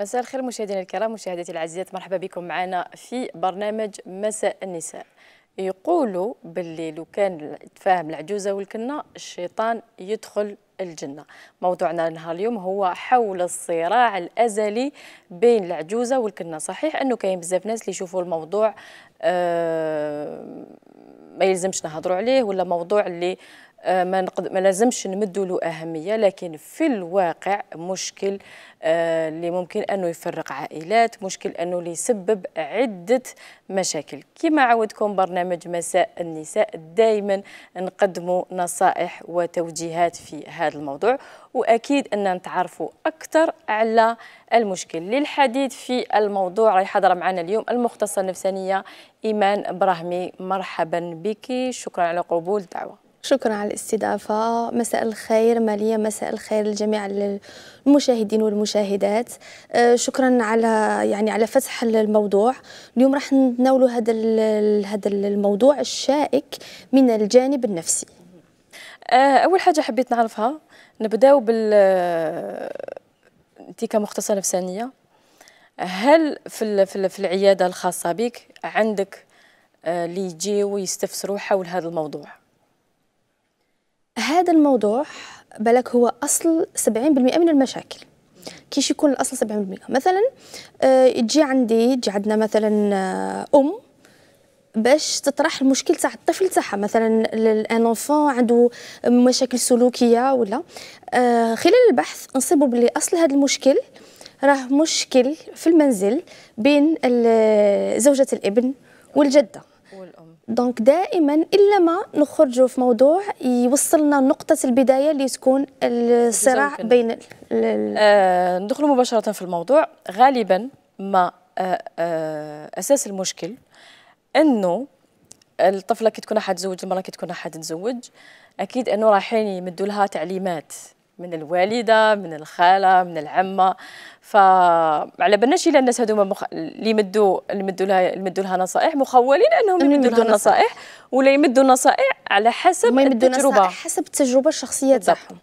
مساء الخير مشاهدينا الكرام مشاهدتي العزيزات مرحبا بكم معنا في برنامج مساء النساء يقولوا باللي لو كان تفاهم العجوزة والكنة الشيطان يدخل الجنة موضوعنا نهار اليوم هو حول الصراع الأزلي بين العجوزة والكنة صحيح أنه كاين بزاف ناس اللي يشوفوا الموضوع آه ما يلزمش نهضروا عليه ولا موضوع اللي آه، ما, نقد... ما لازمش نمدوا له أهمية لكن في الواقع مشكل آه، اللي ممكن أنه يفرق عائلات مشكل أنه اللي يسبب عدة مشاكل كما عودكم برنامج مساء النساء دائما نقدموا نصائح وتوجيهات في هذا الموضوع وأكيد أن نتعرفوا أكثر على المشكل للحديث في الموضوع راح حضر معنا اليوم المختصة النفسانية إيمان إبراهيمي مرحبا بك شكرا على قبول الدعوة شكرا على الاستضافة مساء الخير مالية مساء الخير لجميع المشاهدين والمشاهدات أه، شكرا على يعني على فتح الموضوع اليوم راح نتناولوا هذا هذا الموضوع الشائك من الجانب النفسي أه، اول حاجه حبيت نعرفها نبداو بال انت كمختصه نفسانيه هل في في العياده الخاصه بك عندك أه، اللي يجيو يستفسروا حول هذا الموضوع هذا الموضوع بالك هو اصل 70% من المشاكل كيش يكون الاصل 70% مثلا تجي آه، عندي تجي عندنا مثلا آه، ام باش تطرح المشكل تاع الطفل تاعها مثلا ان انفون عنده مشاكل سلوكيه ولا آه، خلال البحث نصيبوا بلي اصل هذا المشكل راه مشكل في المنزل بين زوجة الابن والجده دونك دائما الا ما نخرجوا في موضوع يوصلنا لنقطه البدايه اللي تكون الصراع بين ال ال آه ندخلوا مباشره في الموضوع غالبا ما آه آه اساس المشكل انه الطفله كي تكون تزوج المراه كي تكون تزوج اكيد انه رايحين يمدوا لها تعليمات من الوالده من الخاله من العمه فعلى بالناش الا الناس هذوما مخ... اللي يمدوا يمدوا لها يمدوا لها نصائح مخولين انهم يمدوا النصائح ولا يمدوا نصائح على حسب التجربه حسب التجربه الشخصيه تاعهم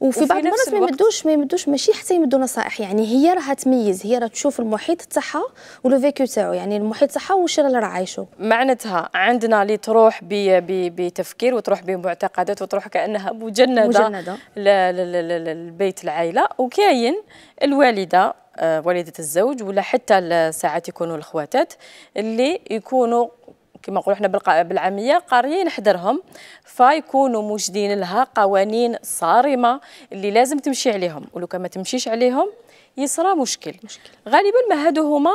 وفي, بعض المرات ما يمدوش ما يمدوش ماشي حتى يمدوا نصائح يعني هي راها تميز هي راه تشوف المحيط تاعها ولو فيكيو تاعو يعني المحيط تاعها واش راه راه عايشه معناتها عندنا اللي تروح بي بي بتفكير وتروح بمعتقدات وتروح كانها مجنده, مجندة. لبيت العائله وكاين الوالده آه، والده الزوج ولا حتى ساعات يكونوا الخواتات اللي يكونوا كما نقولوا حنا بالعاميه قاريين حذرهم فيكونوا موجدين لها قوانين صارمه اللي لازم تمشي عليهم ولو كان ما تمشيش عليهم يصرى مشكل, مشكل. غالبا ما هادو هما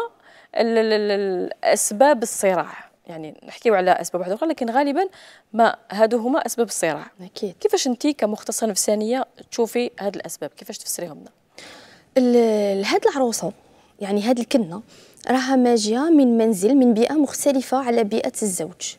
الاسباب الصراع يعني نحكيو على اسباب واحده اخرى لكن غالبا ما هادو هما اسباب الصراع اكيد كيفاش انت كمختصه نفسانيه تشوفي هاد الاسباب كيفاش تفسريهم لنا هاد العروسه يعني هاد الكنه راها ماجيه من منزل من بيئه مختلفه على بيئه الزوج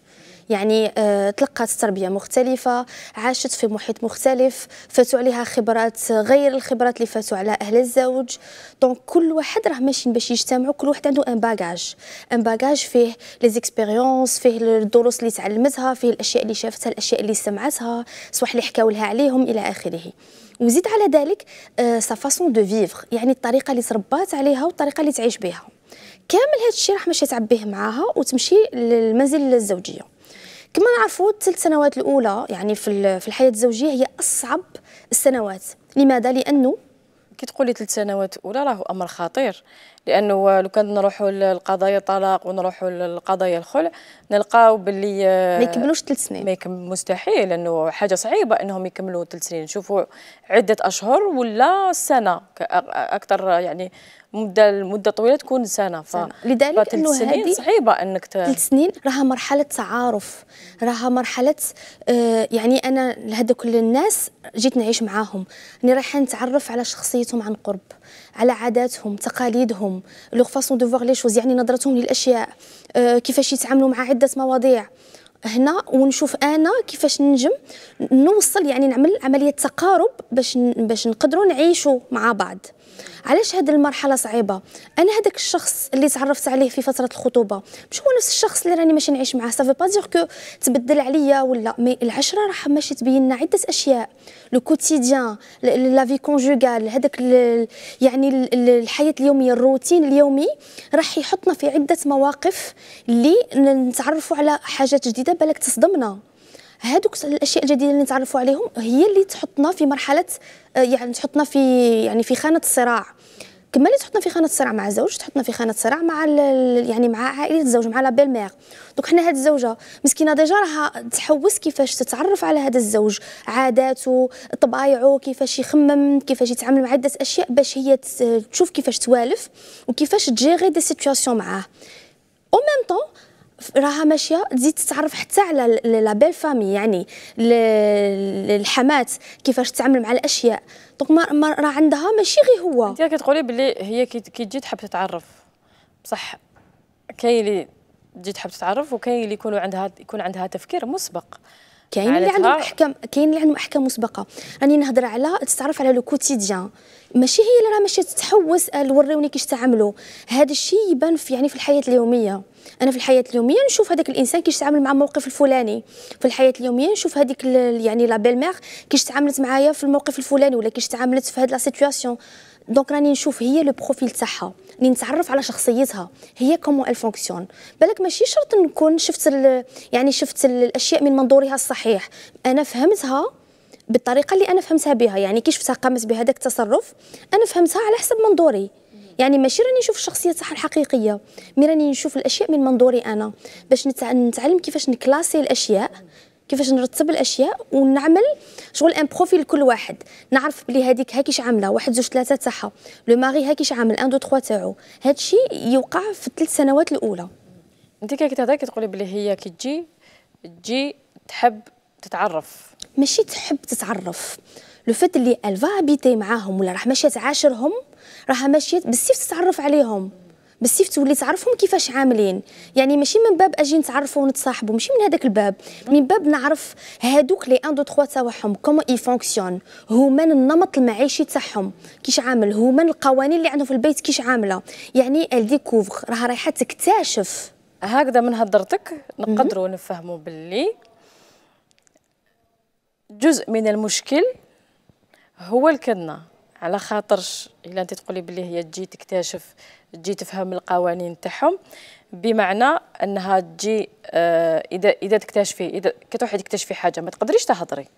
يعني آه، تلقات تربيه مختلفه عاشت في محيط مختلف فاتوا عليها خبرات غير الخبرات اللي فاتوا على اهل الزوج دونك كل واحد راه ماشيين باش يجتمعوا كل واحد عنده ان باجاج ان باجاج فيه لي زيكسبيريونس فيه الدروس اللي تعلمتها فيه الاشياء اللي شافتها الاشياء اللي سمعتها صوالح اللي حكاو لها عليهم الى اخره وزيد على ذلك سا فاسون دو فيفغ يعني الطريقه اللي تربات عليها والطريقه اللي تعيش بها كامل هذا الشيء راح مشيت تعبيه معاها وتمشي للمنزل الزوجيه كما نعرفوا الثلاث سنوات الاولى يعني في في الحياه الزوجيه هي اصعب السنوات لماذا لانه كي تقولي ثلاث سنوات الاولى راهو امر خطير لانه لو كان نروحوا للقضايا الطلاق ونروحوا للقضايا الخلع نلقاو باللي آه، ما يكملوش ثلاث سنين ما مستحيل لانه حاجه صعيبه انهم يكملوا ثلاث سنين نشوفوا عده اشهر ولا سنه اكثر يعني مده المده طويله تكون سنه ف لذلك انه هذه صعيبه انك ثلاث سنين راها مرحله تعارف راها مرحله آه، يعني انا لهذوك الناس جيت نعيش معاهم راني رايحه نتعرف على شخصيتهم عن قرب على عاداتهم تقاليدهم لوغ فاسون دو فوغ لي شوز يعني نظرتهم للاشياء آه، كيفاش يتعاملوا مع عده مواضيع هنا ونشوف انا كيفاش ننجم نوصل يعني نعمل عمليه تقارب باش باش نقدروا نعيشوا مع بعض علاش هذه المرحله صعيبه انا هذاك الشخص اللي تعرفت عليه في فتره الخطوبه مش هو نفس الشخص اللي راني ماشي نعيش معاه سافي با دير كو تبدل عليا ولا مي العشره راح ماشي تبين لنا عده اشياء لو كوتيديان لا في كونجوغال هذاك يعني الحياه اليوميه الروتين اليومي راح يحطنا في عده مواقف اللي نتعرفوا على حاجات جديده بالك تصدمنا هذوك الاشياء الجديده اللي نتعرفوا عليهم هي اللي تحطنا في مرحله آه، يعني تحطنا في يعني في خانه الصراع كما اللي تحطنا في خانه صراع مع الزوج تحطنا في خانه صراع مع يعني مع عائله الزوج مع لا بيل ميغ دونك حنا هاد الزوجه مسكينه ديجا راها تحوس كيفاش تتعرف على هذا الزوج عاداته طبايعه كيفاش يخمم كيفاش يتعامل مع عده اشياء باش هي تشوف كيفاش توالف وكيفاش تجيغي دي سيتوياسيون معاه او ميم طون راها ماشيه تزيد تتعرف حتى على لا بيل فامي يعني الحمات كيفاش تتعامل مع الاشياء دونك ما راه عندها ماشي غير هو انت كتقولي بلي هي كي تجي تحب تتعرف بصح كاين اللي تجي تحب تتعرف وكاين اللي يكونوا عندها يكون عندها تفكير مسبق كاين اللي عندهم احكام كاين اللي عندهم احكام مسبقه راني نهضر على تتعرف على لو كوتيديان ماشي هي اللي راه ماشي تتحوس قال آه، وريوني تعملوا تعاملوا هذا الشيء يبان في يعني في الحياه اليوميه انا في الحياه اليوميه نشوف هذاك الانسان كيش تعامل مع الموقف الفلاني في الحياه اليوميه نشوف هذيك يعني لا بيل ميغ كيش تعاملت معايا في الموقف الفلاني ولا كيش تعاملت في هذه لا سيتوياسيون دونك راني نشوف هي لو بروفيل تاعها راني نتعرف على شخصيتها هي كومون ال فونكسيون بالك ماشي شرط نكون شفت يعني شفت الاشياء من منظورها الصحيح انا فهمتها بالطريقه اللي انا فهمتها بها يعني كي شفتها قامت بهذاك التصرف انا فهمتها على حسب منظوري يعني ماشي راني نشوف الشخصيه تاعها الحقيقيه مي راني نشوف الاشياء من منظوري انا باش نتعلم كيفاش نكلاسي الاشياء كيفاش نرتب الاشياء ونعمل شغل ان بروفيل لكل واحد نعرف بلي هذيك هاكيش عامله واحد زوج ثلاثه تاعها لو ماري هاكيش عامل ان دو تخوا تاعو هادشي يوقع في الثلاث سنوات الاولى انت كي تهضري كتقولي بلي هي كي تجي تجي تحب تتعرف ماشي تحب تتعرف لو فات اللي الفا هابيتي معاهم ولا راح ماشيه تعاشرهم راها ماشيه بالسيف تتعرف عليهم بالسيف تولي تعرفهم كيفاش عاملين يعني ماشي من باب اجي نتعرفوا ونتصاحبوا ماشي من هذاك الباب من باب نعرف هادوك لي ان دو تخوا تاعهم كومون اي فونكسيون هما النمط المعيشي تاعهم كيش عامل هما القوانين اللي عندهم في البيت كيش عامله يعني الديكوفر ديكوفر راها رايحه تكتشف هكذا من هضرتك نقدروا نفهموا باللي جزء من المشكل هو الكدنه على خاطرش الا انت تقولي بلي هي تجي تكتشف تجي تفهم القوانين تاعهم بمعنى انها تجي آه، اذا اذا تكتشفي اذا كتروحي تكتشفي حاجه ما تقدريش تهضري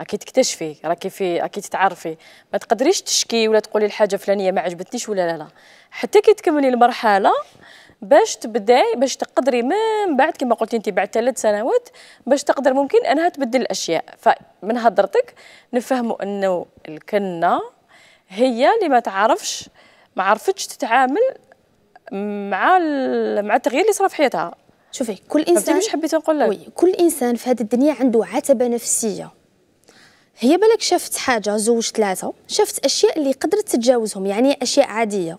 راكي تكتشفي راكي في راكي تتعرفي ما تقدريش تشكي ولا تقولي الحاجه فلانيه ما عجبتنيش ولا لا لا حتى كي تكملي المرحله باش تبداي باش تقدري من بعد كما قلتي انت بعد ثلاث سنوات باش تقدر ممكن انها تبدل الاشياء فمن هضرتك نفهموا انه الكنه هي اللي ما تعرفش ما عرفتش تتعامل مع مع التغيير اللي صار في حياتها شوفي كل انسان مش حبيت نقول لك كل انسان في هذه الدنيا عنده عتبه نفسيه هي بالك شافت حاجه زوج ثلاثه شافت اشياء اللي قدرت تتجاوزهم يعني اشياء عاديه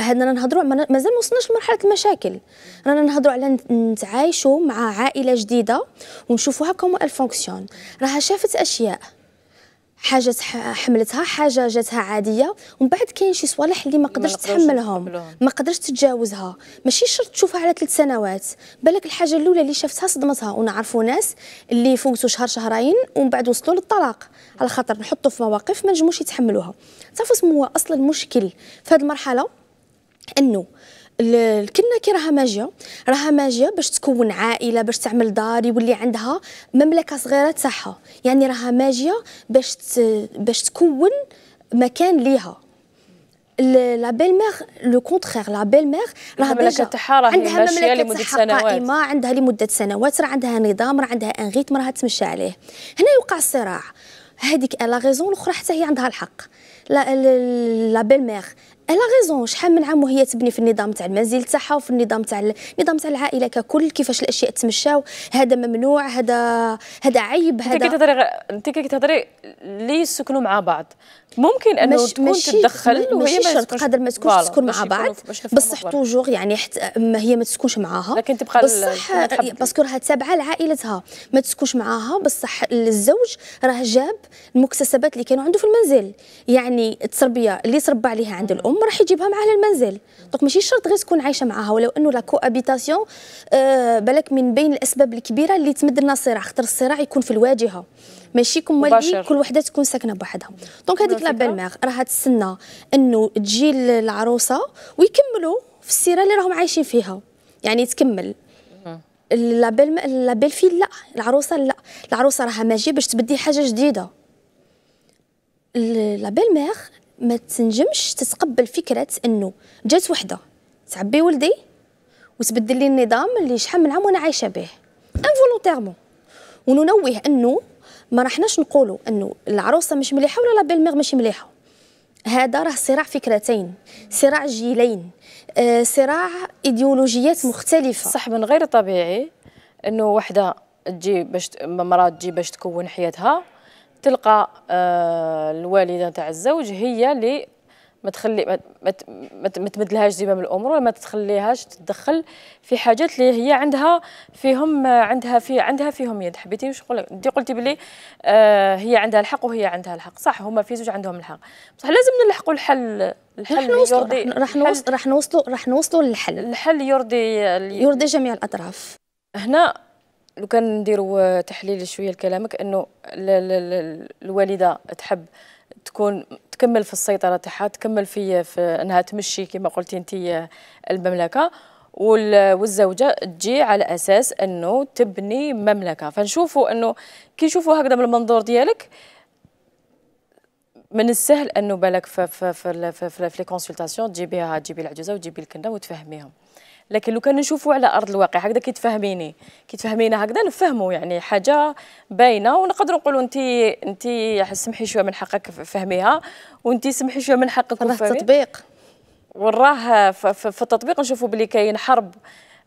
رانا نهضروا مازال ما وصلناش لمرحله المشاكل رانا نهضروا على نتعايشوا مع عائله جديده ونشوفوها كوم ال فونكسيون راها شافت اشياء حاجه حملتها حاجه جاتها عاديه ومن بعد كاين شي صوالح اللي ما قدرتش تحملهم ما قدرتش تتجاوزها ماشي شرط تشوفها على ثلاث سنوات بالك الحاجه الاولى اللي شافتها صدمتها ونعرفوا ناس اللي فوتوا شهر شهرين ومن بعد وصلوا للطلاق على خاطر نحطوا في مواقف ما نجموش يتحملوها تعرفوا اسمه اصلا المشكل في هذه المرحله انه كي راها ماجيه راها ماجيه باش تكون عائله باش تعمل دار يولي عندها مملكه صغيره تاعها يعني راها ماجيه باش باش تكون مكان ليها لا بيل ميغ لو كونترير لا بيل ميغ راها ديجا عندها مملكه لمده سنوات قائمه عندها لمده سنوات راه عندها نظام راه عندها ان ريتم راها تمشى عليه هنا يوقع الصراع هذيك لا غيزون الاخرى حتى هي عندها الحق لا لا بيل ميغ على غيزون شحال من عام وهي تبني في النظام تاع المنزل تاعها وفي النظام تاع النظام تاع العائله ككل كيفاش الاشياء تمشاو هذا ممنوع هذا هذا عيب هذا انت كتهضري انت كتهضري اللي يسكنوا مع بعض ممكن انه مش تكون تتدخل وهي ماشي شرط قادر ما تكونش تسكن مع بعض بصح توجور يعني حتى ما هي ما تسكنش معاها لكن تبقى بصح باسكو راها تابعه لعائلتها ما تسكنش معاها بصح الزوج راه جاب المكتسبات اللي كانوا عنده في المنزل يعني التربيه اللي تربى عليها عند الام الام راح يجيبها معاه للمنزل دونك ماشي شرط غير تكون عايشه معاها ولو انه لا ابيتاسيون آه بالك من بين الاسباب الكبيره اللي تمد لنا الصراع خاطر الصراع يكون في الواجهه ماشي كما اللي كل وحده تكون ساكنه بوحدها دونك هذيك لا ميغ راها تستنى انه تجي العروسه ويكملوا في السيره اللي راهم عايشين فيها يعني تكمل لا بيل لا بيل في لا العروسه لا العروسه راها ماجيه باش تبدي حاجه جديده لا بيل ميغ ما تنجمش تتقبل فكره انه جات وحده تعبي ولدي وتبدل لي النظام اللي شحال من عام وانا عايشه به انفولونتيرمون وننوه انه ما راحناش نقولوا انه العروسه مش مليحه ولا لا ميغ مش مليحه هذا راه صراع فكرتين صراع جيلين آه صراع ايديولوجيات مختلفه صح من غير طبيعي انه وحده تجي باش مرات تجي باش تكون حياتها تلقى آه، الوالده تاع الزوج هي اللي ما تخلي ما ما تمدلهاش زمام الامور ولا ما تخليهاش تتدخل في حاجات اللي هي عندها فيهم عندها في عندها فيهم يد حبيتي واش نقول انت قلتي بلي آه، هي عندها الحق وهي عندها الحق صح هما في زوج عندهم الحق بصح لازم نلحقوا الحل الحل يرضي راح نوصلوا راح نوصلوا راح نوصلوا للحل الحل يرضي يرضي جميع الاطراف هنا لو كان نديروا تحليل شويه لكلامك انه الوالده تحب تكون تكمل في السيطره تاعها تكمل في, في انها تمشي كما قلتي انت المملكه والزوجه تجي على اساس انه تبني مملكه فنشوفوا انه كي نشوفوا هكذا من المنظور ديالك من السهل انه بالك في في في, في, لي كونسلطاسيون تجيبيها تجيبي العجوزه وتجيبي الكنده وتفهميهم لكن لو كان نشوفوا على ارض الواقع هكذا كي تفهميني كي تفهمينا هكذا نفهموا يعني حاجه باينه ونقدروا نقولوا انت انت سمحي شويه من حقك فهميها وانت سمحي شويه من حقك في التطبيق وراه في التطبيق نشوفوا بلي كاين حرب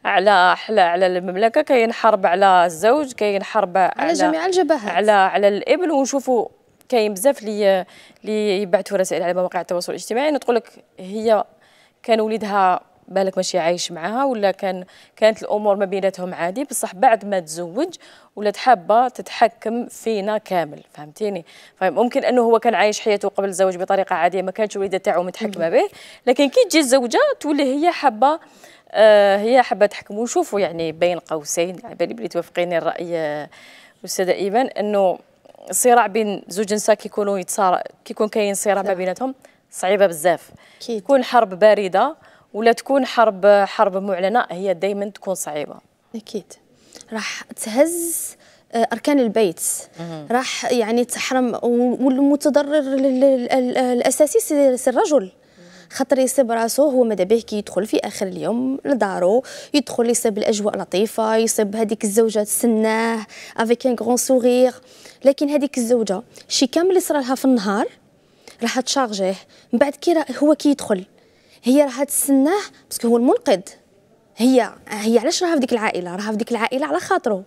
على حلا على المملكه كاين حرب على الزوج كاين حرب على, على جميع الجبهات على على الابن ونشوفوا كاين بزاف اللي اللي يبعثوا رسائل على مواقع التواصل الاجتماعي تقول لك هي كان وليدها بالك ماشي عايش معاها ولا كان كانت الامور ما بيناتهم عادي بصح بعد ما تزوج ولات حابه تتحكم فينا كامل فهمتيني فممكن انه هو كان عايش حياته قبل الزواج بطريقه عاديه ما كانتش الوليده تاعو متحكمه به لكن كي تجي الزوجه تولي هي حابه آه هي حابه تحكم وشوفوا يعني بين قوسين على بالي بلي توافقيني الراي آه، استاذه ايمان انه الصراع بين زوج نساء كيكونوا يتصارع كيكون كاين صراع ما بيناتهم صعيبه بزاف كيد. حرب بارده ولا تكون حرب حرب معلنه هي دائما تكون صعيبه اكيد راح تهز آه، اركان البيت راح يعني تحرم والمتضرر الاساسي سي الرجل خاطر يصيب راسو هو ماذا به كي يدخل في اخر اليوم لدارو يدخل يصيب الاجواء لطيفه يصيب هذيك الزوجه تسناه افيك ان غون سوغيغ لكن هذيك الزوجه شي كامل اللي صرالها في النهار راح تشارجيه من بعد كي هو كي يدخل هي راح تستناه باسكو هو المنقذ هي هي علاش راها في ديك العائله راها في ديك العائله على خاطره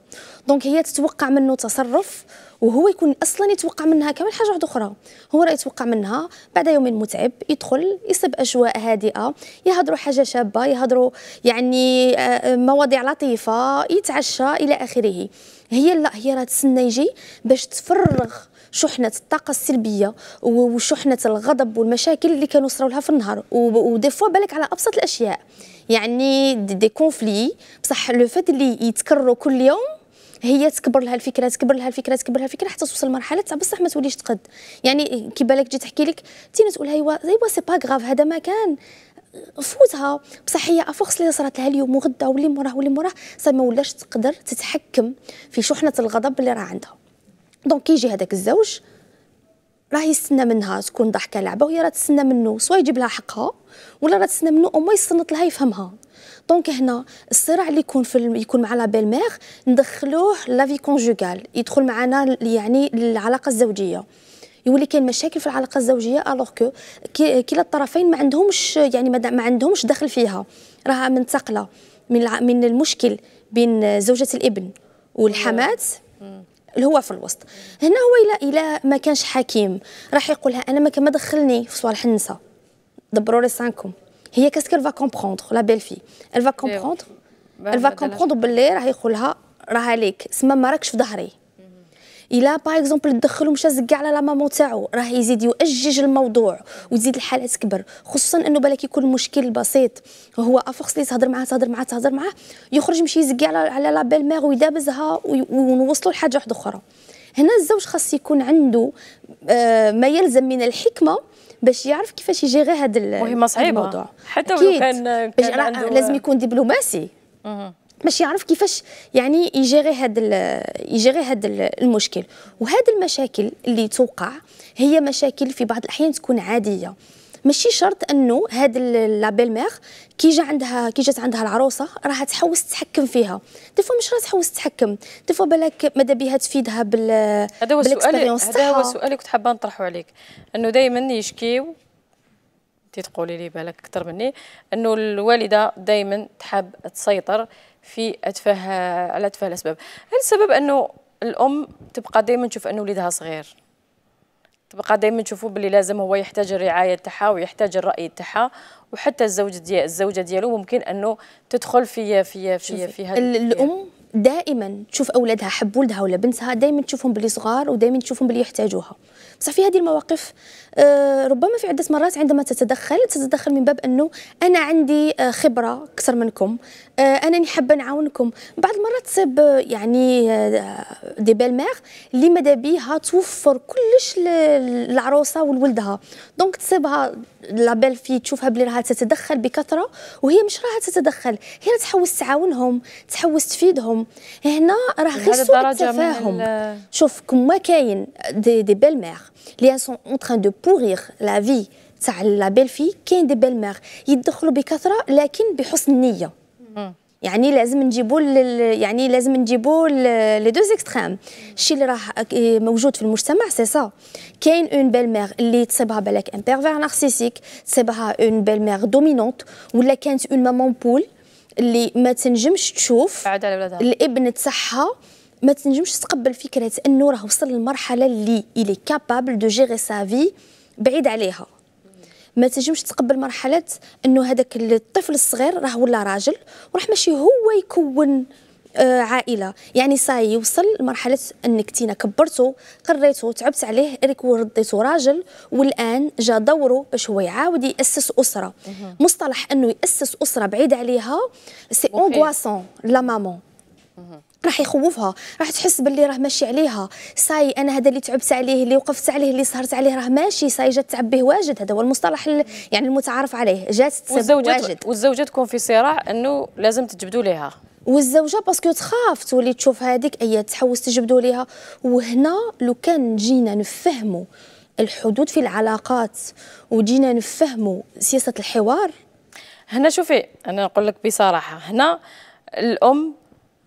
دونك هي تتوقع منه تصرف وهو يكون اصلا يتوقع منها كامل حاجه واحده اخرى هو راه يتوقع منها بعد يوم متعب يدخل يصب اجواء هادئه يهضروا حاجه شابه يهضروا يعني آه، آه، مواضيع لطيفه يتعشى الى اخره هي لا هي راه تسنى يجي باش تفرغ شحنه الطاقه السلبيه وشحنه الغضب والمشاكل اللي كانوا يصراو لها في النهار ودي فوا بالك على ابسط الاشياء يعني دي, كونفلي بصح لو فات اللي يتكرروا كل يوم هي تكبر لها الفكره تكبر لها الفكره تكبر لها الفكره حتى توصل لمرحله تاع بصح ما توليش تقد يعني كي بالك تجي تحكي لك تينا تقول ايوا ايوا سي با غاف هذا ما كان فوتها بصح هي افوكس اللي صرات لها اليوم وغدا واللي موراه واللي موراه ما ولاش تقدر تتحكم في شحنه الغضب اللي راه عندها دونك كيجي هذاك الزوج راه يستنى منها تكون ضحكه لعبه وهي راه تستنى منه سوا يجيب لها حقها ولا راه تستنى منه اوما يصنط لها يفهمها دونك هنا الصراع اللي يكون في يكون مع لا ميغ ندخلوه لافي كونجوغال يدخل معنا يعني العلاقه الزوجيه يولي كاين مشاكل في العلاقه الزوجيه الوغ كو كلا الطرفين ما عندهمش يعني ما عندهمش دخل فيها راها منتقله من من المشكل بين زوجة الابن والحمات هو في الوسط هنا هو الا الا ما كانش حكيم راح يقولها انا ما كان دخلني في صوالح النساء دبروا لي سانكم هي كاسكيل فا كومبروندر لا بيل في الفا كومبروندر الفا كومبروندر باللي راح يقولها راه عليك سما ما راكش في ظهري الا باغ اكزومبل دخل ومشى زكى على لا مامون تاعو راه يزيد يؤجج الموضوع وتزيد الحاله تكبر خصوصا انه بالك يكون المشكل البسيط هو افورس اللي تهضر معاه تهضر معاه تهضر معاه يخرج يمشي يزكي على على لا بيل ميغ ويدابزها ونوصلوا لحاجه واحده اخرى هنا الزوج خاص يكون عنده آه، ما يلزم من الحكمه باش يعرف كيفاش يجيغي هذا مهمه صعيبه الموضوع. حتى ولو كان, كان لازم يكون دبلوماسي باش يعرف كيفاش يعني يجيري هذا يجيري هذا المشكل وهذه المشاكل اللي توقع هي مشاكل في بعض الاحيان تكون عاديه ماشي شرط انه هاد لابيل ميغ كي جا عندها كي جات عندها العروسه راها تحوس تتحكم فيها دي فوا مش راها تحوس تتحكم دي فوا بالك ماذا بها تفيدها بال هذا هو سؤالي هذا هو سؤالي كنت حابه نطرحه عليك انه دائما يشكيو انت تقولي لي بالك اكثر مني انه الوالده دائما تحب تسيطر في اتفه على اتفه الاسباب هل السبب انه الام تبقى دائما تشوف انه ولدها صغير تبقى دائما تشوفوا باللي لازم هو يحتاج الرعايه تاعها ويحتاج الراي تاعها وحتى الزوج دي الزوجه ديالو ممكن انه تدخل في في في في هذا الام دائما تشوف اولادها حب ولدها ولا بنتها دائما تشوفهم باللي صغار ودائما تشوفهم باللي يحتاجوها بصح في هذه المواقف آه، ربما في عده مرات عندما تتدخل تتدخل من باب انه انا عندي آه، خبره اكثر منكم آه، انا حابه نعاونكم بعض المرات تصيب آه، يعني آه، دي بيل ميغ اللي ماذا بيها توفر كلش للعروسه ولولدها دونك تصيبها لا بيل في تشوفها بلي راها تتدخل بكثره وهي مش راها تتدخل هي تحوس تعاونهم تحوس تفيدهم هنا راه غير سوء تفاهم شوف كما كاين دي, دي ميغ اللي سون اون تران دو بوغيغ لا في تاع لا بيل في كاين دي بيل ميغ يدخلوا بكثره لكن بحسن نيه يعني لازم نجيبوا يعني لازم نجيبوا لي دوز اكستريم الشيء اللي راه موجود في المجتمع سي سا كاين اون بيل مير اللي تصيبها بالك ان بيرفير نارسيسيك تصيبها اون بيل مير دومينونت ولا كانت اون مامون بول اللي ما تنجمش تشوف الابن تاعها ما تنجمش تقبل فكره انه راه وصل للمرحله اللي الي كابابل دو جيري سافي بعيد عليها ما تجمش تقبل مرحله انه هذاك الطفل الصغير راه ولا راجل وراح ماشي هو يكون آه، عائله يعني صاي يوصل لمرحله انك تينا كبرته قريته تعبت عليه ريك ورديته راجل والان جا دوره باش هو يعاود ياسس اسره مصطلح انه ياسس اسره بعيد عليها سي اونغواسون لا مامون راح يخوفها راح تحس باللي راه ماشي عليها ساي انا هذا اللي تعبت عليه اللي وقفت عليه اللي سهرت عليه راه ماشي ساي جات تعب به واجد هذا هو المصطلح يعني المتعارف عليه جات تسب واجد والزوجه تكون في صراع انه لازم تجبدوا ليها والزوجه باسكو تخاف تولي تشوف هذيك اي تحوس تجبدوا ليها وهنا لو كان جينا نفهموا الحدود في العلاقات وجينا نفهموا سياسه الحوار هنا شوفي انا نقول لك بصراحه هنا الام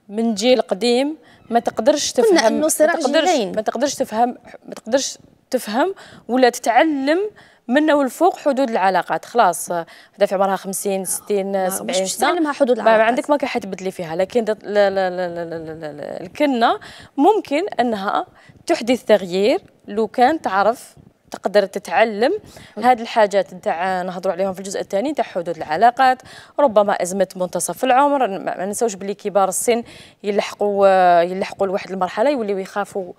من جيل قديم ما تقدرش تفهم قلنا انه صراع ما تقدرش جيلين. ما تقدرش تفهم ما تقدرش تفهم ولا تتعلم منا والفوق حدود العلاقات خلاص هذا في عمرها 50 60 70 مش باش تعلمها حدود العلاقات ما عندك ما حتبدلي فيها لكن الكنه ممكن انها تحدث تغيير لو كان تعرف تقدر تتعلم هذه الحاجات نتاع نهضروا عليهم في الجزء الثاني نتاع حدود العلاقات ربما ازمه منتصف العمر ما ننساوش بلي كبار السن يلحقوا يلحقوا لواحد المرحله يوليوا يخافوا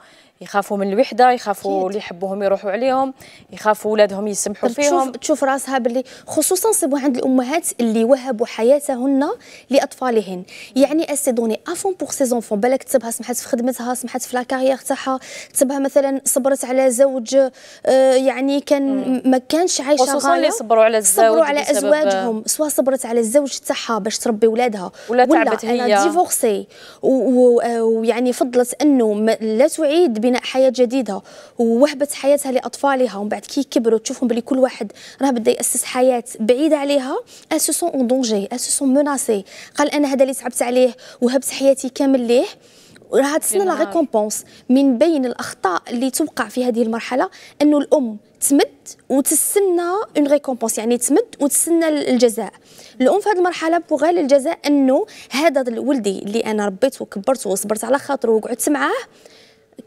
يخافوا من الوحده يخافوا اللي يحبوهم يروحوا عليهم يخافوا ولادهم يسمحوا طيب، فيهم تشوف, تشوف راسها باللي خصوصا نصيبوا عند الامهات اللي وهبوا حياتهن لاطفالهن يعني اسي دوني افون بور سي زونفون بالك تبها سمحت في خدمتها سمحت في لاكارير تاعها تبها مثلا صبرت على زوج آه، يعني كان ما كانش عايشه خصوصا اللي صبروا على الزوج صبروا على ازواجهم سواء صبرت على الزوج تاعها باش تربي ولادها ولا تعبت هي ديفورسي آه، ويعني فضلت انه لا تعيد بناء بناء حياه جديده ووهبت حياتها لاطفالها ومن بعد كي كبروا تشوفهم بلي كل واحد راه بدا ياسس حياه بعيده عليها ال سون اون دونجي ال سون مناسي قال انا هذا اللي تعبت عليه وهبت حياتي كامل ليه راها تسنى لا ريكومبونس من بين الاخطاء اللي توقع في هذه المرحله انه الام تمد وتستنى اون ريكومبونس يعني تمد وتستنى الجزاء الام في هذه المرحله بوغا الجزاء انه هذا ولدي اللي انا ربيته وكبرته وصبرت على خاطره وقعدت معاه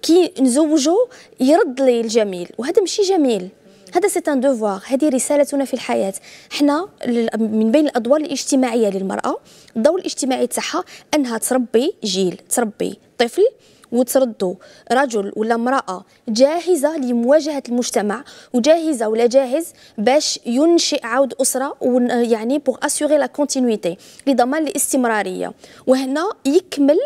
كي نزوجو يرد لي الجميل وهذا ماشي جميل هذا سي ان دوفوار هذه رسالتنا في الحياه حنا من بين الادوار الاجتماعيه للمراه الدور الاجتماعي تاعها انها تربي جيل تربي طفل وتردوا رجل ولا امراه جاهزه لمواجهه المجتمع وجاهزه ولا جاهز باش ينشئ عود اسره يعني بوغ اسيغي لا كونتينيتي لضمان الاستمراريه وهنا يكمل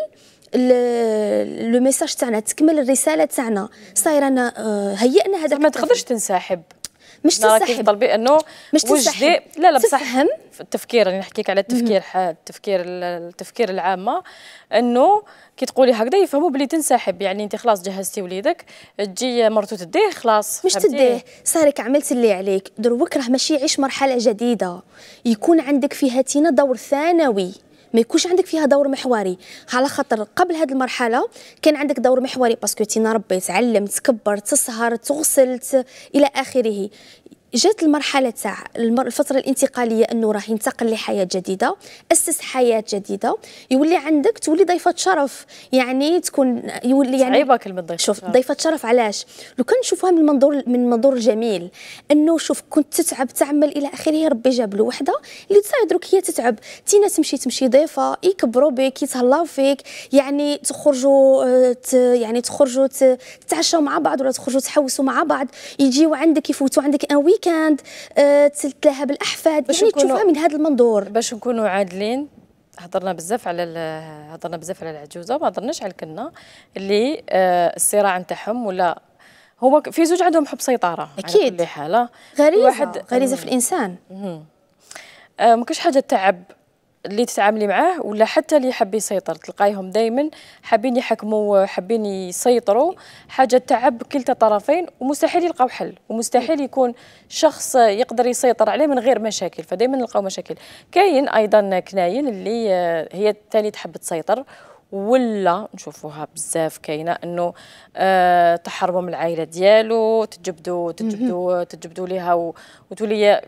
لو ميساج تاعنا تكمل الرساله تاعنا صاير انا هيئنا هذا ما تقدرش تنسحب مش تنسحب طلبي انه مش تنسحب لا لا بصح تفهم التفكير راني نحكيك على التفكير التفكير التفكير العامه انه كي تقولي هكذا يفهموا بلي تنسحب يعني انت خلاص جهزتي وليدك تجي مرتو تديه خلاص مش تديه صارك عملت اللي عليك دروك راه ماشي يعيش مرحله جديده يكون عندك فيها تينا دور ثانوي ما يكونش عندك فيها دور محوري على خاطر قبل هذه المرحله كان عندك دور محوري باسكو تينا ربي تعلم تكبر تسهر تغسل الى اخره جات المرحله تاع الفتره الانتقاليه انه راه ينتقل لحياه جديده اسس حياه جديده يولي عندك تولي ضيفه شرف يعني تكون يولي يعني صعيبه كلمه ضيفه شوف ضيفه شرف علاش لو كان نشوفوها من منظور من منظور جميل انه شوف كنت تتعب تعمل الى اخره ربي جاب له وحده اللي تساعد دروك هي تتعب تينا تمشي تمشي ضيفه يكبروا بك يتهلاو فيك يعني تخرجوا آه، يعني تخرجوا تتعشوا مع بعض ولا تخرجوا تحوسوا مع بعض يجيو عندك يفوتوا عندك ان ويك الويكاند آه، تسلت لها بالاحفاد يعني تشوفها من هذا المنظور باش نكونوا عادلين هضرنا بزاف على هضرنا بزاف على العجوزه وما هضرناش على الكنا اللي آه، الصراع نتاعهم ولا هو في زوج عندهم حب سيطره اكيد على كل حاله غريزه واحد غريزه في الانسان آه، ما كاش حاجه تعب اللي تتعاملي معاه ولا حتى اللي يحب يسيطر تلقايهم دائما حابين يحكموا حابين يسيطروا حاجه تعب كلتا الطرفين ومستحيل يلقاو حل ومستحيل يكون شخص يقدر يسيطر عليه من غير مشاكل فدائما نلقاو مشاكل كاين ايضا كناين اللي هي الثاني تحب تسيطر ولا نشوفوها بزاف كاينه انه أه تحربوا من العائله ديالو تجبدوا تجبدوا تجبدوا ليها وتولي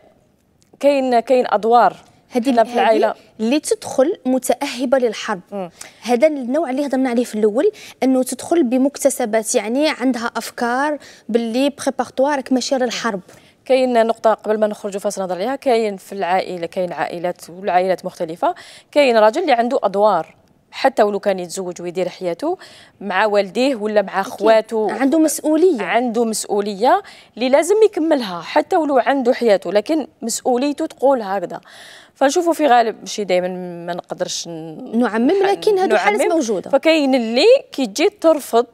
كاين كاين ادوار هذه في العائله اللي تدخل متاهبه للحرب هذا النوع اللي هضرنا عليه في الاول انه تدخل بمكتسبات يعني عندها افكار باللي بريبارتوار راك ماشيه للحرب كاين نقطه قبل ما نخرجوا فاصل نهضر عليها كاين في العائله كاين عائلات والعائلات مختلفه كاين راجل اللي عنده ادوار حتى ولو كان يتزوج ويدير حياته مع والديه ولا مع اخواته عنده مسؤوليه عنده مسؤوليه اللي لازم يكملها حتى ولو عنده حياته لكن مسؤوليته تقول هكذا فنشوفوا في غالب شي دائما ما نقدرش نعمم لكن هذه الحالات موجوده فكاين اللي تجي ترفض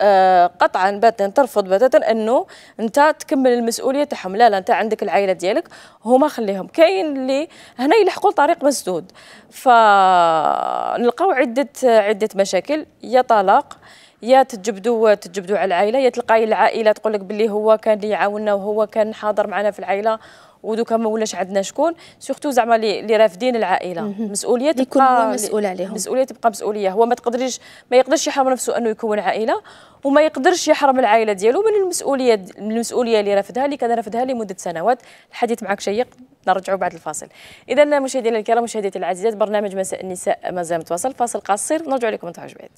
آه، قطعا باتا ترفض بتاتا انه انت تكمل المسؤوليه تاعهم لا لا انت عندك العائله ديالك هما خليهم كاين اللي هنا يلحقوا طريق مسدود فنلقاو عده عده مشاكل يا طلاق يا تجبدوا تجبدوا على العائله يا تلقاي العائله تقول لك باللي هو كان يعاوننا وهو كان حاضر معنا في العائله ودوكا ما ولاش عندنا شكون سورتو زعما اللي رافدين العائله مسؤوليه تبقى مسؤول عليهم مسؤوليه تبقى مسؤوليه هو ما تقدريش ما يقدرش يحرم نفسه انه يكون عائله وما يقدرش يحرم العائله ديالو من المسؤوليه من المسؤوليه اللي رافدها اللي كان رافدها لمده سنوات الحديث معك شيق نرجعوا بعد الفاصل اذا مشاهدينا الكرام مشاهديتي العزيزات برنامج مساء النساء مازال متواصل فاصل قصير نرجع لكم انتم بعد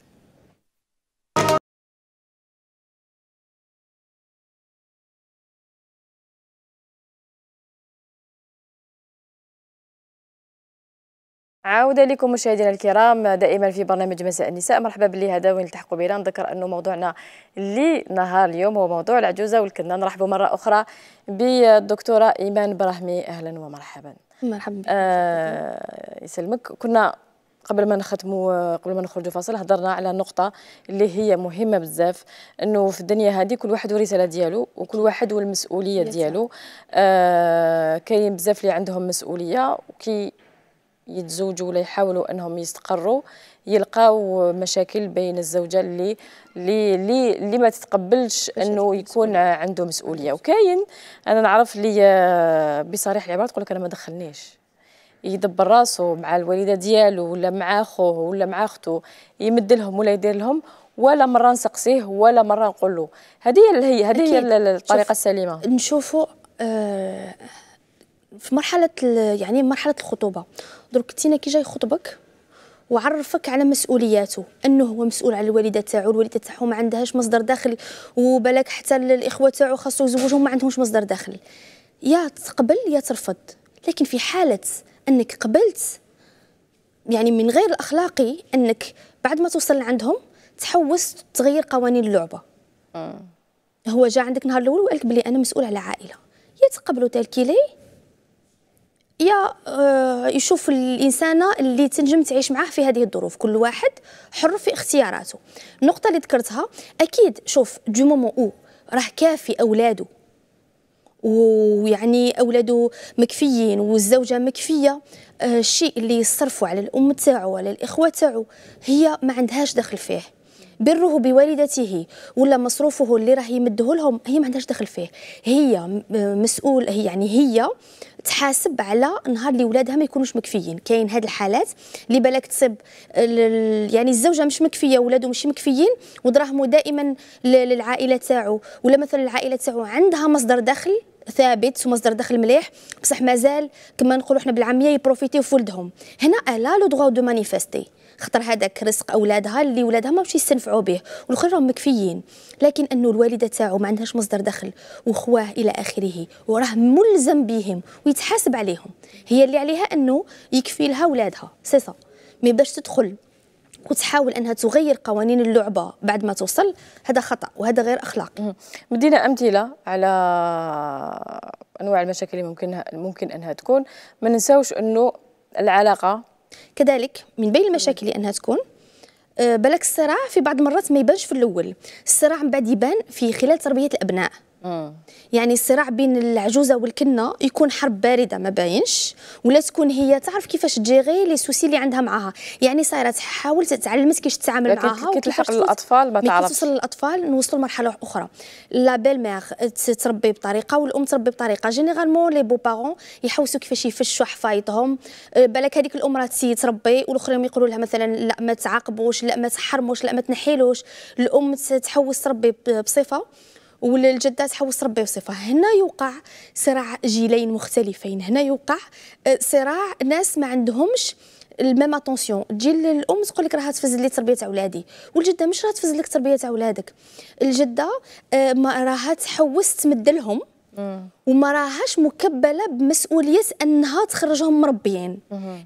عودة لكم مشاهدينا الكرام دائما في برنامج مساء النساء مرحبا بلي هذا وين التحقوا بنا نذكر انه موضوعنا لنهار اليوم هو موضوع العجوزه والكنا نرحبوا مره اخرى بالدكتوره ايمان براهمي اهلا ومرحبا مرحبا بك آه يسلمك كنا قبل ما نختموا قبل ما نخرجوا فاصل هضرنا على نقطة اللي هي مهمة بزاف انه في الدنيا هذه كل واحد ورسالة ديالو وكل واحد والمسؤولية ديالو آه كاين بزاف اللي عندهم مسؤولية وكي يتزوجوا ولا يحاولوا انهم يستقروا يلقاو مشاكل بين الزوجه اللي اللي اللي, اللي ما تتقبلش انه يكون عنده مسؤوليه وكاين انا نعرف اللي بصريح العباره تقول لك انا ما دخلنيش يدبر راسه مع الوالده ديالو ولا مع اخوه ولا مع اخته يمد لهم ولا يدير لهم ولا مره نسقسيه ولا مره نقول له هذه هي هذه هي الطريقه السليمه نشوفوا آه في مرحله يعني مرحله الخطوبه درك تينا كي جاي يخطبك وعرفك على مسؤولياته انه هو مسؤول على الوالده تاعو الوالده تاعو ما عندهاش مصدر دخل وبالك حتى الاخوه تاعو خاصو يزوجهم ما عندهمش مصدر دخل يا تقبل يا ترفض لكن في حاله انك قبلت يعني من غير الاخلاقي انك بعد ما توصل عندهم تحوس تغير قوانين اللعبه آه. هو جا عندك نهار الاول وقال لك بلي انا مسؤول على عائله يا تقبلوا تلكي ليه يا آه، يشوف الانسانه اللي تنجم تعيش معاه في هذه الظروف كل واحد حر في اختياراته النقطه اللي ذكرتها اكيد شوف دو مومون او راه كافي اولاده ويعني اولاده مكفيين والزوجه مكفيه آه، الشيء اللي يصرفوا على الام تاعو على الاخوه تاعو هي ما عندهاش دخل فيه بره بوالدته ولا مصروفه اللي راه يمده لهم هي ما عندهاش دخل فيه هي آه، مسؤول هي يعني هي تحاسب على نهار اللي ولادها ما يكونوش مكفيين كاين هاد الحالات اللي بالك تصيب يعني الزوجه مش مكفيه ولاده مش مكفيين ودراهمو دائما للعائله تاعو ولا مثلا العائله تاعو عندها مصدر دخل ثابت ومصدر دخل مليح بصح مازال كما نقولوا حنا بالعاميه يبروفيتيو في ولدهم هنا لا لو دو مانيفيستي خطر هذاك رزق اولادها اللي ولادها ما مشي يستنفعوا به والاخرين راهم مكفيين لكن انه الوالده تاعو ما عندهاش مصدر دخل وخواه الى اخره وراه ملزم بهم ويتحاسب عليهم هي اللي عليها انه يكفي لها ولادها صا مي باش تدخل وتحاول انها تغير قوانين اللعبه بعد ما توصل هذا خطا وهذا غير اخلاقي مدينا امثله على انواع المشاكل اللي ممكن ممكن انها تكون ما ننساوش انه العلاقه كذلك من بين المشاكل اللي انها تكون آه، بلك الصراع في بعض المرات ما يبانش في الاول الصراع من بعد يبان في خلال تربيه الابناء آه. يعني الصراع بين العجوزه والكنه يكون حرب بارده ما باينش ولا تكون هي تعرف كيفاش تجيغي لي سوسي اللي عندها معاها يعني صايره تحاول تعلمت كيفاش تتعامل معاها كيفاش تلحق الاطفال ما تعرفش توصل للاطفال نوصلوا لمرحله اخرى لا بيل ميغ تربي بطريقه والام تربي بطريقه جينيرالمون لي بو بارون يحوسوا كيفاش يفشوا حفايطهم آه، بالك هذيك الام راه تربي والاخرين يقولوا لها مثلا لا ما تعاقبوش لا ما تحرموش لا ما تنحيلوش الام تحوس تربي بصفه والجدات حوس ربي وصفه هنا يوقع صراع جيلين مختلفين هنا يوقع آه، صراع ناس ما عندهمش الميم اتونسيون تجي الام تقول لك راه تفزل لي تربيه اولادي والجده مش راه تفزل لك تربيه اولادك الجده آه، راه تحوس تمدلهم وما راهاش مكبله بمسؤوليه انها تخرجهم مربيين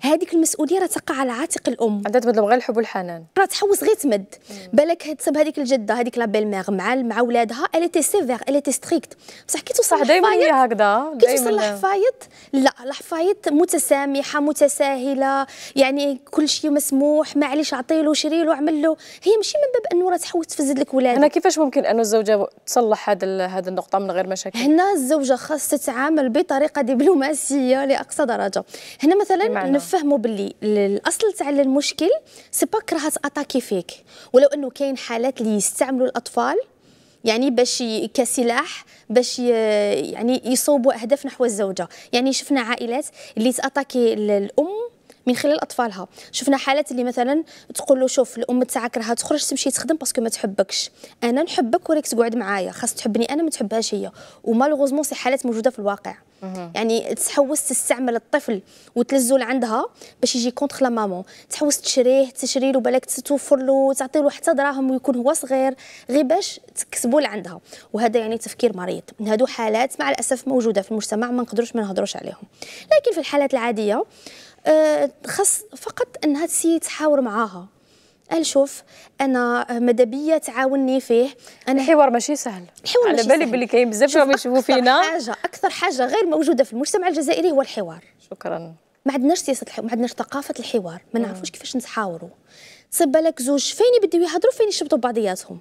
هذيك المسؤوليه راه تقع على عاتق الام عندها تبدل غير الحب والحنان راه تحوس غير تمد بالك تصب هذيك الجده هذيك لا بيل ميغ مع مع ولادها الي تي سيفير الي تي ستريكت بصح كي توصل دائما هي هكذا كي توصل لحفايط لا لحفايط متسامحه متساهله يعني كل شيء مسموح معليش عطي له شري له اعمل له هي ماشي من باب انه راه تحوس تفزد لك ولادك هنا كيفاش ممكن انه الزوجه تصلح هذا هذه النقطه من غير مشاكل هنا الزوجه خاص تتعامل بطريقه دبلوماسيه لاقصى درجه هنا مثلا نفهموا باللي الاصل تاع المشكل سي با كرهت اتاكي فيك ولو انه كاين حالات اللي يستعملوا الاطفال يعني باش كسلاح باش يعني يصوبوا اهداف نحو الزوجه يعني شفنا عائلات اللي تاتاكي الام من خلال اطفالها شفنا حالات اللي مثلا تقول له شوف الام تاعك راها تخرج تمشي تخدم باسكو ما تحبكش انا نحبك وراك تقعد معايا خاص تحبني انا ما تحبهاش هي ومالوغوزمون سي حالات موجوده في الواقع يعني تحوس تستعمل الطفل وتلزو لعندها باش يجي كونتخ لا مامون تحوس تشريه تشري له بالك توفر له تعطي له حتى دراهم ويكون هو صغير غير باش تكسبوا لعندها وهذا يعني تفكير مريض هادو حالات مع الاسف موجوده في المجتمع ما نقدروش ما نهضروش عليهم لكن في الحالات العاديه أه، خاص فقط انها تسي تحاور معاها قال شوف انا مدبيه تعاونني تعاوني فيه انا الحوار ماشي سهل الحوار على بالي باللي كاين بزاف اللي يشوفوا فينا حاجه اكثر حاجه غير موجوده في المجتمع الجزائري هو الحوار شكرا ما عندناش سياسه الحوار ما عندناش ثقافه الحوار ما نعرفوش كيفاش نتحاوروا تصب بالك زوج فين يبداو يهضروا فين يشبطوا بعضياتهم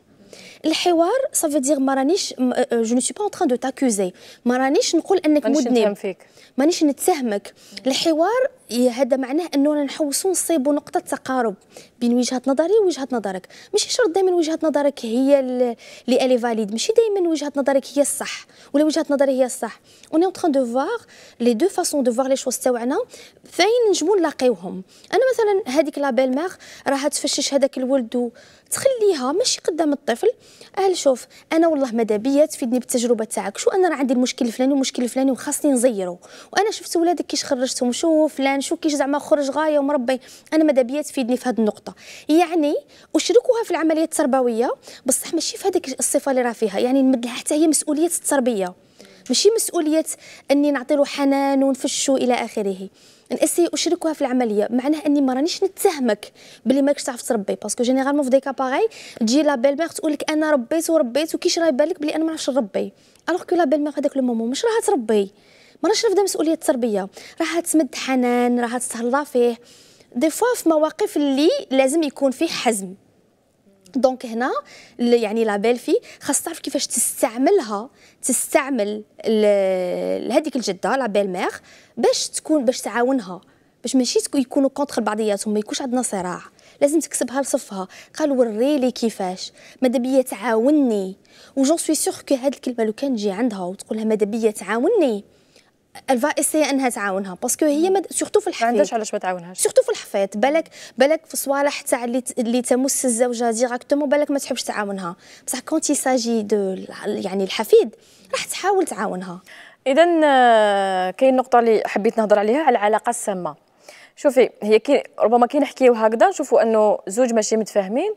الحوار صافي دير ما رانيش جو نو سي با اون تران دو تاكوزي ما رانيش نقول انك مذنب مانيش نتهمك الحوار إيه، هذا معناه اننا نحوسوا نصيبوا نقطه تقارب بين وجهه نظري ووجهه نظرك ماشي شرط دائما وجهه نظرك هي اللي الي فاليد ماشي دائما وجهه نظرك هي الصح ولا وجهه نظري هي الصح اون اون تران دو فوار لي دو فاصون دو فوار لي شوز تاعنا فين نجمو نلاقيوهم انا مثلا هذيك لا بيل ماغ راها تفشش هذاك الولد تخليها ماشي قدام الطفل اهل شوف انا والله ماذا بيا تفيدني بالتجربه تاعك شو انا راه عندي المشكل الفلاني والمشكل الفلاني وخاصني نزيرو وانا شفت ولادك كيش خرجتهم شوف فلان نشوف كيش زعما خرج غايه ومربي انا ماذا بيا تفيدني في هذه النقطه يعني اشركها في العمليه التربويه بصح ماشي في هذيك الصفه اللي راه فيها يعني نمد لها حتى هي مسؤوليه التربيه ماشي مسؤوليه اني نعطي له حنان ونفشو الى اخره نسي اشركها في العمليه معناه اني ما رانيش نتهمك بلي ماكش تعرف تربي باسكو جينيرالمون في ديكا باغي تجي لا بيل ميغ تقول لك انا ربيت وربيت وكيش راه يبان لك بلي انا ما نعرفش نربي الوغ كو لا بيل ميغ هذاك لو مومون مش راها تربي راهش نفدا مسؤوليه التربيه راها تسمد حنان راها تتهلا فيه دي فوا في مواقف اللي لازم يكون فيه حزم دونك هنا يعني لابيل في خاص تعرف كيفاش تستعملها تستعمل هذيك الجده لابيل ميغ باش تكون باش تعاونها باش ماشي يكونوا كونتر بعضياتهم ما يكونش عندنا صراع لازم تكسبها لصفها قال لي كيفاش ماذا بيا تعاوني وجون سوي سيغ كو هاد الكلمه لو كان تجي عندها وتقول لها ماذا بيا تعاوني الفا اسي انها تعاونها باسكو هي مد... سورتو في الحفيد ما عندهاش علاش ما تعاونهاش سورتو في الحفيد بالك بالك في صوالح تاع اللي اللي تمس الزوجه ديراكتومون بالك ما تحبش تعاونها بصح تي ساجي دو يعني الحفيد راح تحاول تعاونها اذا آه، كاين نقطه اللي حبيت نهضر عليها على العلاقه السامه شوفي هي كي ربما كي نحكيو هكذا نشوفوا انه زوج ماشي متفاهمين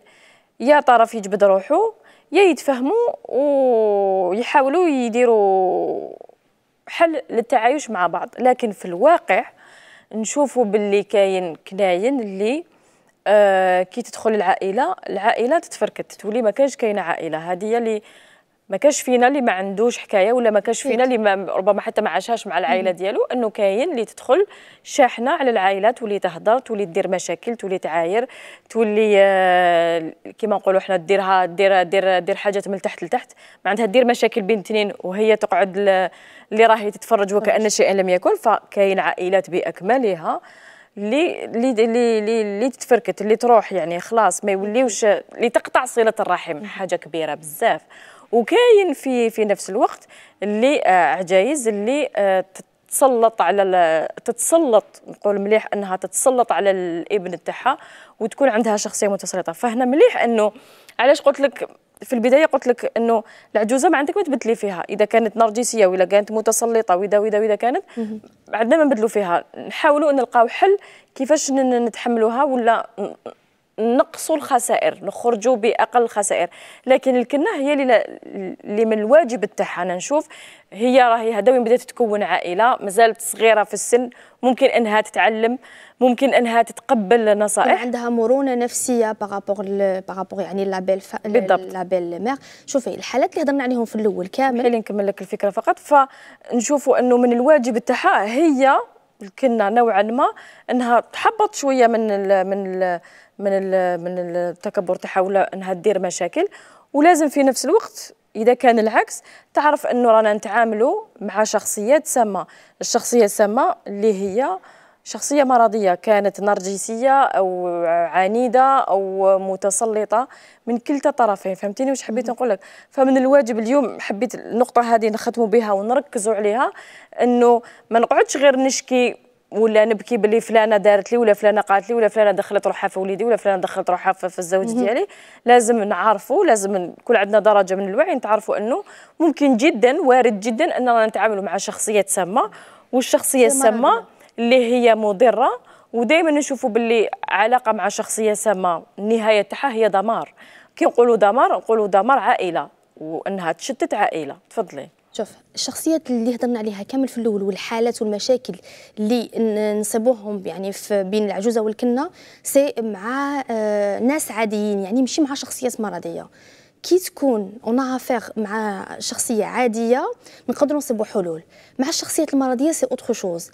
يا طرف يجبد روحه يا يتفاهموا ويحاولوا يديروا حل للتعايش مع بعض لكن في الواقع نشوفوا باللي كاين كناين اللي آه كي تدخل العائله العائله تتفركت تولي ما كاينه عائله هذه اللي ما كاش فينا اللي ما عندوش حكايه ولا ما كاش فينا اللي ما ربما حتى ما عاشهاش مع العائله ديالو انه كاين اللي تدخل شاحنه على العائله تولي تهضر تولي دير مشاكل تولي تعاير تولي آه، كما نقولوا حنا ديرها دير دير دير حاجات من تحت لتحت معناتها دير مشاكل بين اثنين وهي تقعد اللي راهي تتفرج وكان شيئا لم يكن فكاين عائلات باكملها اللي اللي اللي اللي تتفركت اللي تروح يعني خلاص ما يوليوش اللي تقطع صله الرحم حاجه كبيره بزاف وكاين في في نفس الوقت اللي آه، عجايز اللي آه، تتسلط على تتسلط نقول مليح انها تتسلط على الابن تاعها وتكون عندها شخصيه متسلطه فهنا مليح انه علاش قلت لك في البدايه قلت لك انه العجوزه ما عندك ما تبدلي فيها اذا كانت نرجسيه ولا كانت متسلطه واذا واذا واذا كانت عندنا ما نبدلو فيها نحاولوا نلقاو حل كيفاش نتحملوها ولا نقصوا الخسائر نخرجوا باقل الخسائر لكن الكنه هي اللي من الواجب تاعها انا نشوف هي راهي هذا وين بدات تكون عائله مازالت صغيره في السن ممكن انها تتعلم ممكن انها تتقبل النصائح عندها مرونه نفسيه بارابور بارابور يعني لابيل ف... بالضبط لابيل مير شوفي الحالات اللي هضرنا عليهم في الاول كامل خلينا نكمل لك الفكره فقط فنشوفوا انه من الواجب تاعها هي كنا نوعا ما انها تحبط شويه من الـ من الـ من من التكبر تاعها ولا انها دير مشاكل ولازم في نفس الوقت اذا كان العكس تعرف انه رانا نتعاملوا مع شخصيات سامه الشخصيه السامه اللي هي شخصيه مرضيه كانت نرجسيه او عنيده او متسلطه من كلتا طرفين فهمتيني واش حبيت نقول لك فمن الواجب اليوم حبيت النقطه هذه نختموا بها ونركزوا عليها انه ما نقعدش غير نشكي ولا نبكي بلي فلانه دارت لي ولا فلانه قالت لي ولا فلانه دخلت روحها في وليدي ولا فلانه دخلت روحها في الزوج ديالي لازم نعرفوا لازم نكون عندنا درجه من الوعي نتعرفوا انه ممكن جدا وارد جدا اننا نتعاملوا مع شخصيه سامه والشخصيه السامه اللي هي مضره ودائما نشوفوا باللي علاقه مع شخصيه سامه النهايه تاعها هي دمار كي نقولوا دمار نقولوا دمار عائله وانها تشتت عائله تفضلي شوف الشخصيات اللي هضرنا عليها كامل في الاول والحالات والمشاكل اللي نصيبوهم يعني في بين العجوزه والكنه سي مع آه، ناس عاديين يعني ماشي مع شخصيات مرضيه كي تكون اون افير مع شخصيه عاديه نقدروا نصيبوا حلول مع الشخصيات المرضيه سي اوتر شوز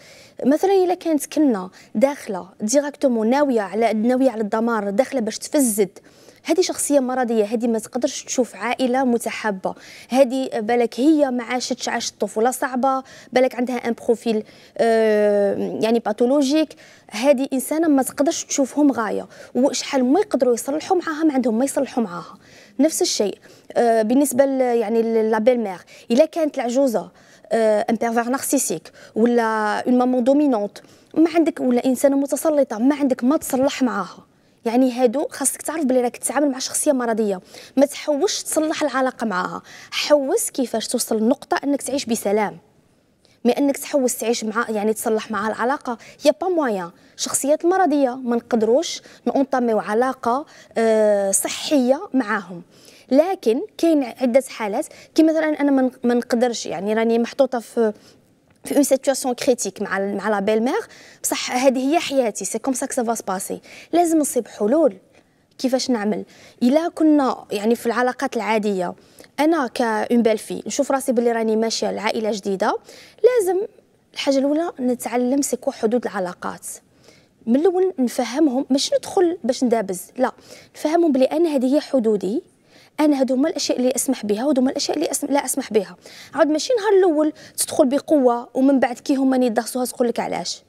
مثلا الا كانت كنا داخله ديراكتومون ناويه على ناويه على الدمار داخله باش تفزد هذه شخصيه مرضيه هذه ما تقدرش تشوف عائله متحابه هذه بالك هي ما عاشتش عاشت طفوله صعبه بالك عندها ان بروفيل آه يعني باثولوجيك هذه انسانه ما تقدرش تشوفهم غايه وشحال ما يقدروا يصلحوا معاها ما عندهم ما يصلحوا معاها نفس الشيء آه بالنسبه يعني لابيل مير الا كانت العجوزه ان بيرفير نارسيسيك ولا اون مامون دومينونت ما عندك ولا انسانه متسلطه ما عندك ما تصلح معاها يعني هادو خاصك تعرف بلي راك تتعامل مع شخصيه مرضيه ما تحوش تصلح العلاقه معاها حوس كيفاش توصل لنقطه انك تعيش بسلام مي انك تحوس تعيش مع يعني تصلح معها العلاقه يا با مويان شخصيات مرضيه ما نقدروش نونطميو علاقه آه، صحيه معاهم لكن كاين عده حالات كي مثلا انا ما نقدرش يعني راني محطوطه في في اون سيتوياسيون كريتيك مع مع لا بيل مير بصح هذه هي حياتي سي كوم سا كو سافا سباسي لازم نصيب حلول كيفاش نعمل الا كنا يعني في العلاقات العاديه انا كاون بيل في نشوف راسي بلي راني ماشيه لعائله جديده لازم الحاجه الاولى نتعلم سيكو حدود العلاقات من الاول نفهمهم مش ندخل باش ندابز لا نفهمهم بلي انا هذه هي حدودي انا هادو هما الاشياء اللي اسمح بها هما الاشياء اللي أسم... لا اسمح بها عاد ماشي نهار الاول تدخل بقوه ومن بعد كي هما يدخسوها تقول لك علاش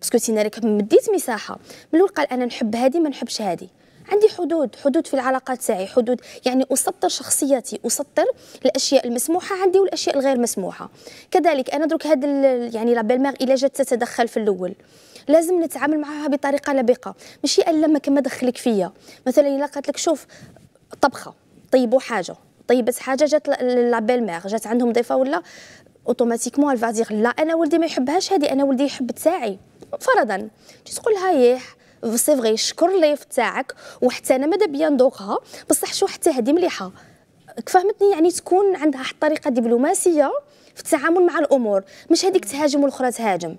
باسكو تينا راك مديت مساحه من الاول قال انا نحب هادي ما نحبش هادي عندي حدود حدود في العلاقات تاعي حدود يعني اسطر شخصيتي اسطر الاشياء المسموحه عندي والاشياء الغير مسموحه كذلك انا درك هذا يعني لا ميغ الا جات تتدخل في الاول لازم نتعامل معها بطريقه لبقه ماشي الا ما كما دخلك فيا مثلا الا قالت لك شوف طبخه طيبوا حاجه طيبت حاجه جات لابيل بيل مير جات عندهم ضيفه ولا اوتوماتيكمون الفا دير لا انا ولدي ما يحبهاش هذه انا ولدي يحب تاعي فرضا تجي تقول لها يح سي فغي شكر الضيف تاعك وحتى انا ماذا بيا ندوقها بصح شو حتى هذه مليحه فهمتني يعني تكون عندها واحد الطريقه دبلوماسيه في التعامل مع الامور مش هذيك تهاجم والاخرى تهاجم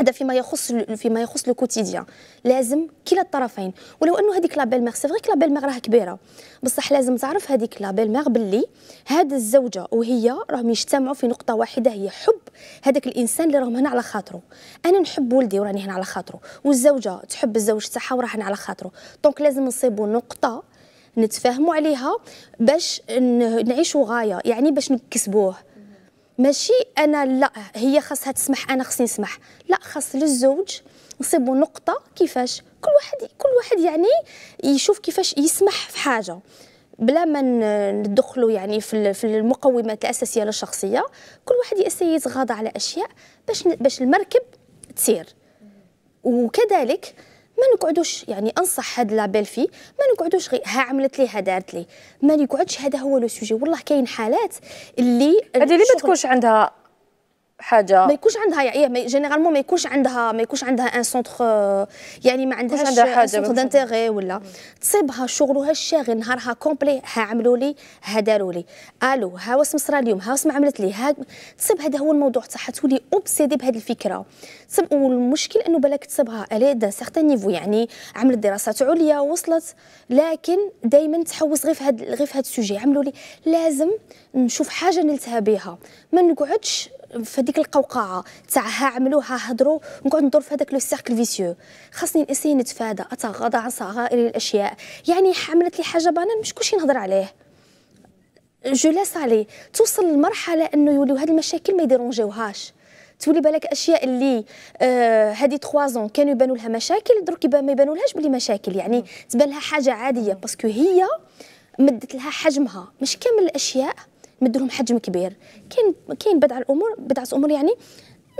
هذا فيما يخص فيما يخص لو كوتيديان لازم كلا الطرفين ولو انه هذيك لابيل ميغ سي فري كلابيل ميغ راه كبيره بصح لازم تعرف هذيك لابيل ميغ باللي هاد الزوجه وهي راهم يجتمعوا في نقطه واحده هي حب هذاك الانسان اللي راهم هنا على خاطره انا نحب ولدي وراني هنا على خاطره والزوجه تحب الزوج تاعها وراها هنا على خاطره دونك لازم نصيبوا نقطه نتفاهموا عليها باش نعيشوا غايه يعني باش نكسبوه ماشي انا لا هي خاصها تسمح انا خصني نسمح لا خاص للزوج نصيبوا نقطه كيفاش كل واحد كل واحد يعني يشوف كيفاش يسمح في حاجه بلا ما ندخلوا يعني في المقومات الاساسيه للشخصيه كل واحد يأسي يتغاضى على اشياء باش باش المركب تسير وكذلك ما نقعدوش يعني انصح هاد لابيل في ما نقعدوش غير ها عملت لي ها دارت لي ما نقعدش هذا هو لو سوجي والله كاين حالات اللي هذه اللي ما تكونش عندها حاجه ما يكونش عندها يعني جينيرالمون إيه، ما يكونش عندها ما يكونش عندها ان آه، سونتر يعني ما عندهاش عندها حاجه سونتر دانتيغي ولا تصيبها شغلها الشاغل نهارها كومبلي ها عملوا لي ها داروا لي الو ها واش مصرا اليوم ها واش ما عملت لي ها تصيب هذا هو الموضوع تاعها تولي اوبسيدي بهذه الفكره تصيب والمشكل انه بالك تصيبها الي دان سيغتان نيفو يعني عملت دراسات عليا وصلت لكن دائما تحوس غير في هذا غير في هذا السوجي عملوا لي لازم نشوف حاجه نلتها بها ما نقعدش في هذيك القوقعه تاع ها عملوا ها هضروا نقعد ندور في هذاك لو سيركل فيسيو خاصني نسي نتفادى اتغاضى عن صغائر الاشياء يعني حملت لي حاجه بانان مش كلشي نهضر عليه جو لاس علي توصل لمرحله انه يوليو هاد المشاكل ما يديرونجيوهاش تولي بالك اشياء اللي آه هادي 3 زون كانوا يبانوا لها مشاكل درك ما يبانوا لهاش بلي مشاكل يعني تبان لها حاجه عاديه باسكو هي مدت لها حجمها مش كامل الاشياء لهم حجم كبير كاين كاين بضع الامور بضعه امور يعني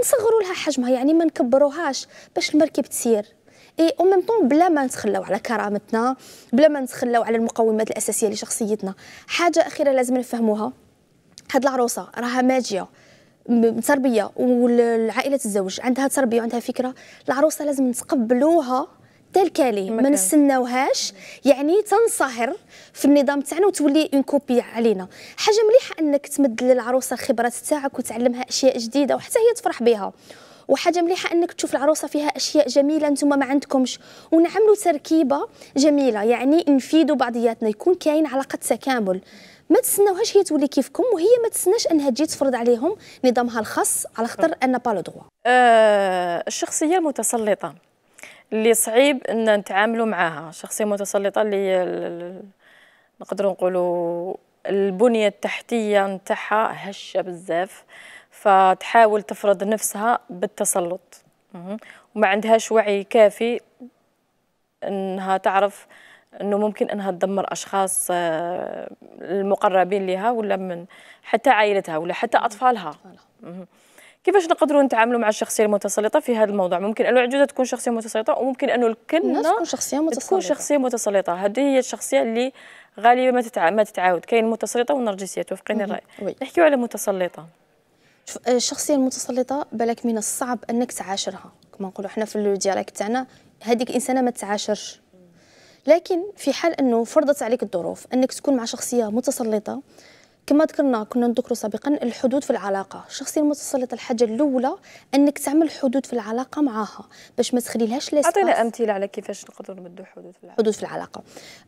نصغروا لها حجمها يعني ما نكبروهاش باش المركب تسير اي او ميم طون بلا ما نتخلاو على كرامتنا بلا ما نتخلاو على المقومات الاساسيه لشخصيتنا حاجه اخيره لازم نفهموها هاد العروسه راها ماجيه متربيه والعائله الزوج عندها تربيه وعندها فكره العروسه لازم نتقبلوها تلكالي ما نستناوهاش يعني تنصهر في النظام تاعنا وتولي اون كوبي علينا حاجه مليحه انك تمد للعروسه الخبرات تاعك وتعلمها اشياء جديده وحتى هي تفرح بها وحاجه مليحه انك تشوف العروسه فيها اشياء جميله انتم ما عندكمش ونعملوا تركيبه جميله يعني نفيدوا بعضياتنا يكون كاين علاقه تكامل ما تستناوهاش هي تولي كيفكم وهي ما تستناش انها تجي تفرض عليهم نظامها الخاص على خاطر ان با لو الشخصيه آه، المتسلطه اللي صعيب ان نتعاملوا معاها شخصيه متسلطه اللي نقدروا نقولوا البنيه التحتيه نتاعها هشه بزاف فتحاول تفرض نفسها بالتسلط وما عندهاش وعي كافي انها تعرف انه ممكن انها تدمر اشخاص آه، المقربين لها ولا من حتى عائلتها ولا حتى اطفالها كيفاش نقدروا نتعاملوا مع الشخصيه المتسلطه في هذا الموضوع ممكن انه العجوزه تكون شخصيه متسلطه وممكن انه الكل تكون شخصيه متسلطه تكون شخصيه متسلطه هذه هي الشخصيه اللي غالبا ما, ما تتعاود كاين متسلطه والنرجسيه توافقيني الراي نحكيو على متسلطه شوف آه، الشخصيه المتسلطه بالك من الصعب انك تعاشرها كما نقولوا حنا في الديالكت تاعنا هذيك الانسانه ما تعاشرش لكن في حال انه فرضت عليك الظروف انك تكون مع شخصيه متسلطه كما ذكرنا كنا نذكر سابقا الحدود في العلاقه الشخصيه المتسلطه الحاجه الاولى انك تعمل حدود في العلاقه معها باش ما تخليلهاش لا اعطينا امثله على كيفاش نقدروا نمدوا حدود في العلاقه حدود في العلاقه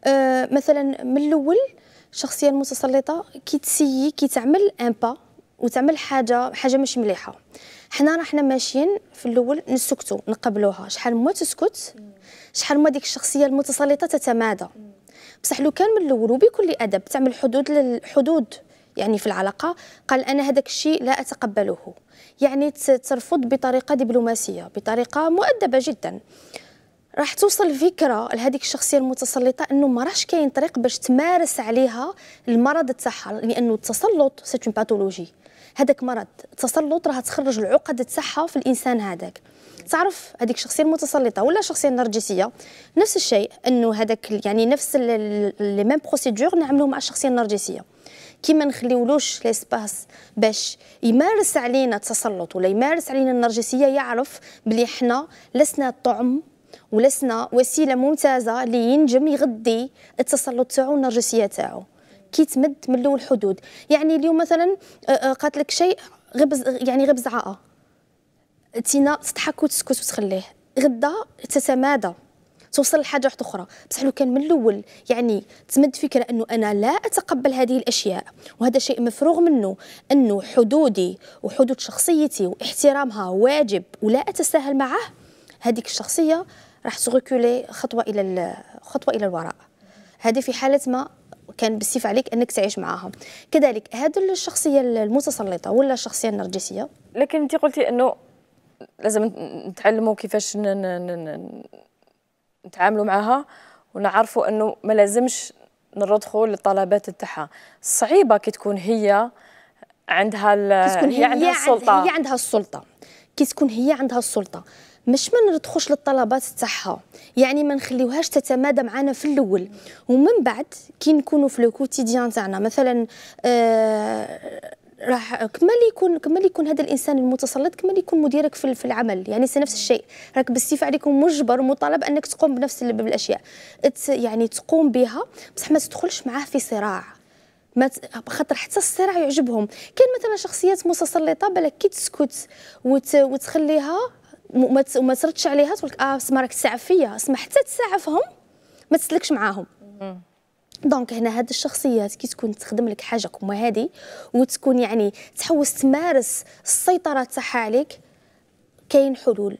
أه مثلا من الاول الشخصيه المتسلطه كي تسيي كي تعمل ان با وتعمل حاجه حاجه مش مليحه حنا راحنا ماشيين في الاول نسكتوا نقبلوها شحال ما تسكت شحال ما ديك الشخصيه المتسلطه تتمادى بصح لو كان من الاول وبكل ادب تعمل حدود للحدود يعني في العلاقه قال انا هذاك الشيء لا اتقبله يعني ترفض بطريقه دبلوماسيه بطريقه مؤدبه جدا راح توصل الفكره لهذيك الشخصيه المتسلطه انه ما راش كاين طريق باش تمارس عليها المرض تاعها لانه التسلط سيت باثولوجي هذاك مرض التسلط راه تخرج العقد تاعها في الانسان هذاك تعرف هذيك الشخصيه المتسلطه ولا الشخصيه النرجسيه نفس الشيء انه هذاك يعني نفس لي ميم بروسيدور نعملوه مع الشخصيه النرجسيه كي ما نخليولوش ليسباس باش يمارس علينا التسلط ولا يمارس علينا النرجسيه يعرف بلي حنا لسنا طعم ولسنا وسيله ممتازه اللي ينجم يغذي التسلط تاعو والنرجسيه تاعو كي تمد من الاول حدود يعني اليوم مثلا آه، آه، قالت لك شيء غبز يعني غبزعاء تينا تضحك وتسكت وتخليه غدا تتمادى توصل لحاجه واحده اخرى بصح لو كان من الاول يعني تمد فكره انه انا لا اتقبل هذه الاشياء وهذا شيء مفروغ منه انه حدودي وحدود شخصيتي واحترامها واجب ولا اتساهل معه هذيك الشخصيه راح تغوكولي خطوه الى خطوه الى الوراء هذه في حاله ما كان بالسيف عليك انك تعيش معاها كذلك هذه الشخصيه المتسلطه ولا الشخصيه النرجسيه لكن انت قلتي انه لازم نتعلموا كيفاش نتعاملوا معها ونعرفوا انه ما لازمش نرضخوا للطلبات تاعها صعيبه كي تكون هي عندها كي تكون هي, هي عندها السلطه هي عندها السلطه كي تكون هي عندها السلطه مش ما نردخوش للطلبات تاعها يعني ما نخليوهاش تتمادى معنا في الاول ومن بعد كي نكونوا في لو كوتيديان تاعنا مثلا آه راح كما اللي يكون كما اللي يكون هذا الانسان المتسلط كما اللي يكون مديرك في, في العمل يعني نفس الشيء راك بالسيف عليك مجبر مطالب انك تقوم بنفس بالاشياء يعني تقوم بها بصح ما تدخلش معاه في صراع ما خاطر حتى الصراع يعجبهم كاين مثلا شخصيات متسلطه بالك كي تسكت وت... وتخليها وما وما تردش عليها تقول لك اه اسمع راك تسعف فيا اسمع حتى تسعفهم ما تسلكش معاهم دونك هنا هاد الشخصيات كي تكون تخدم لك حاجه كما هذه وتكون يعني تحوس تمارس السيطره تاعها عليك كاين حلول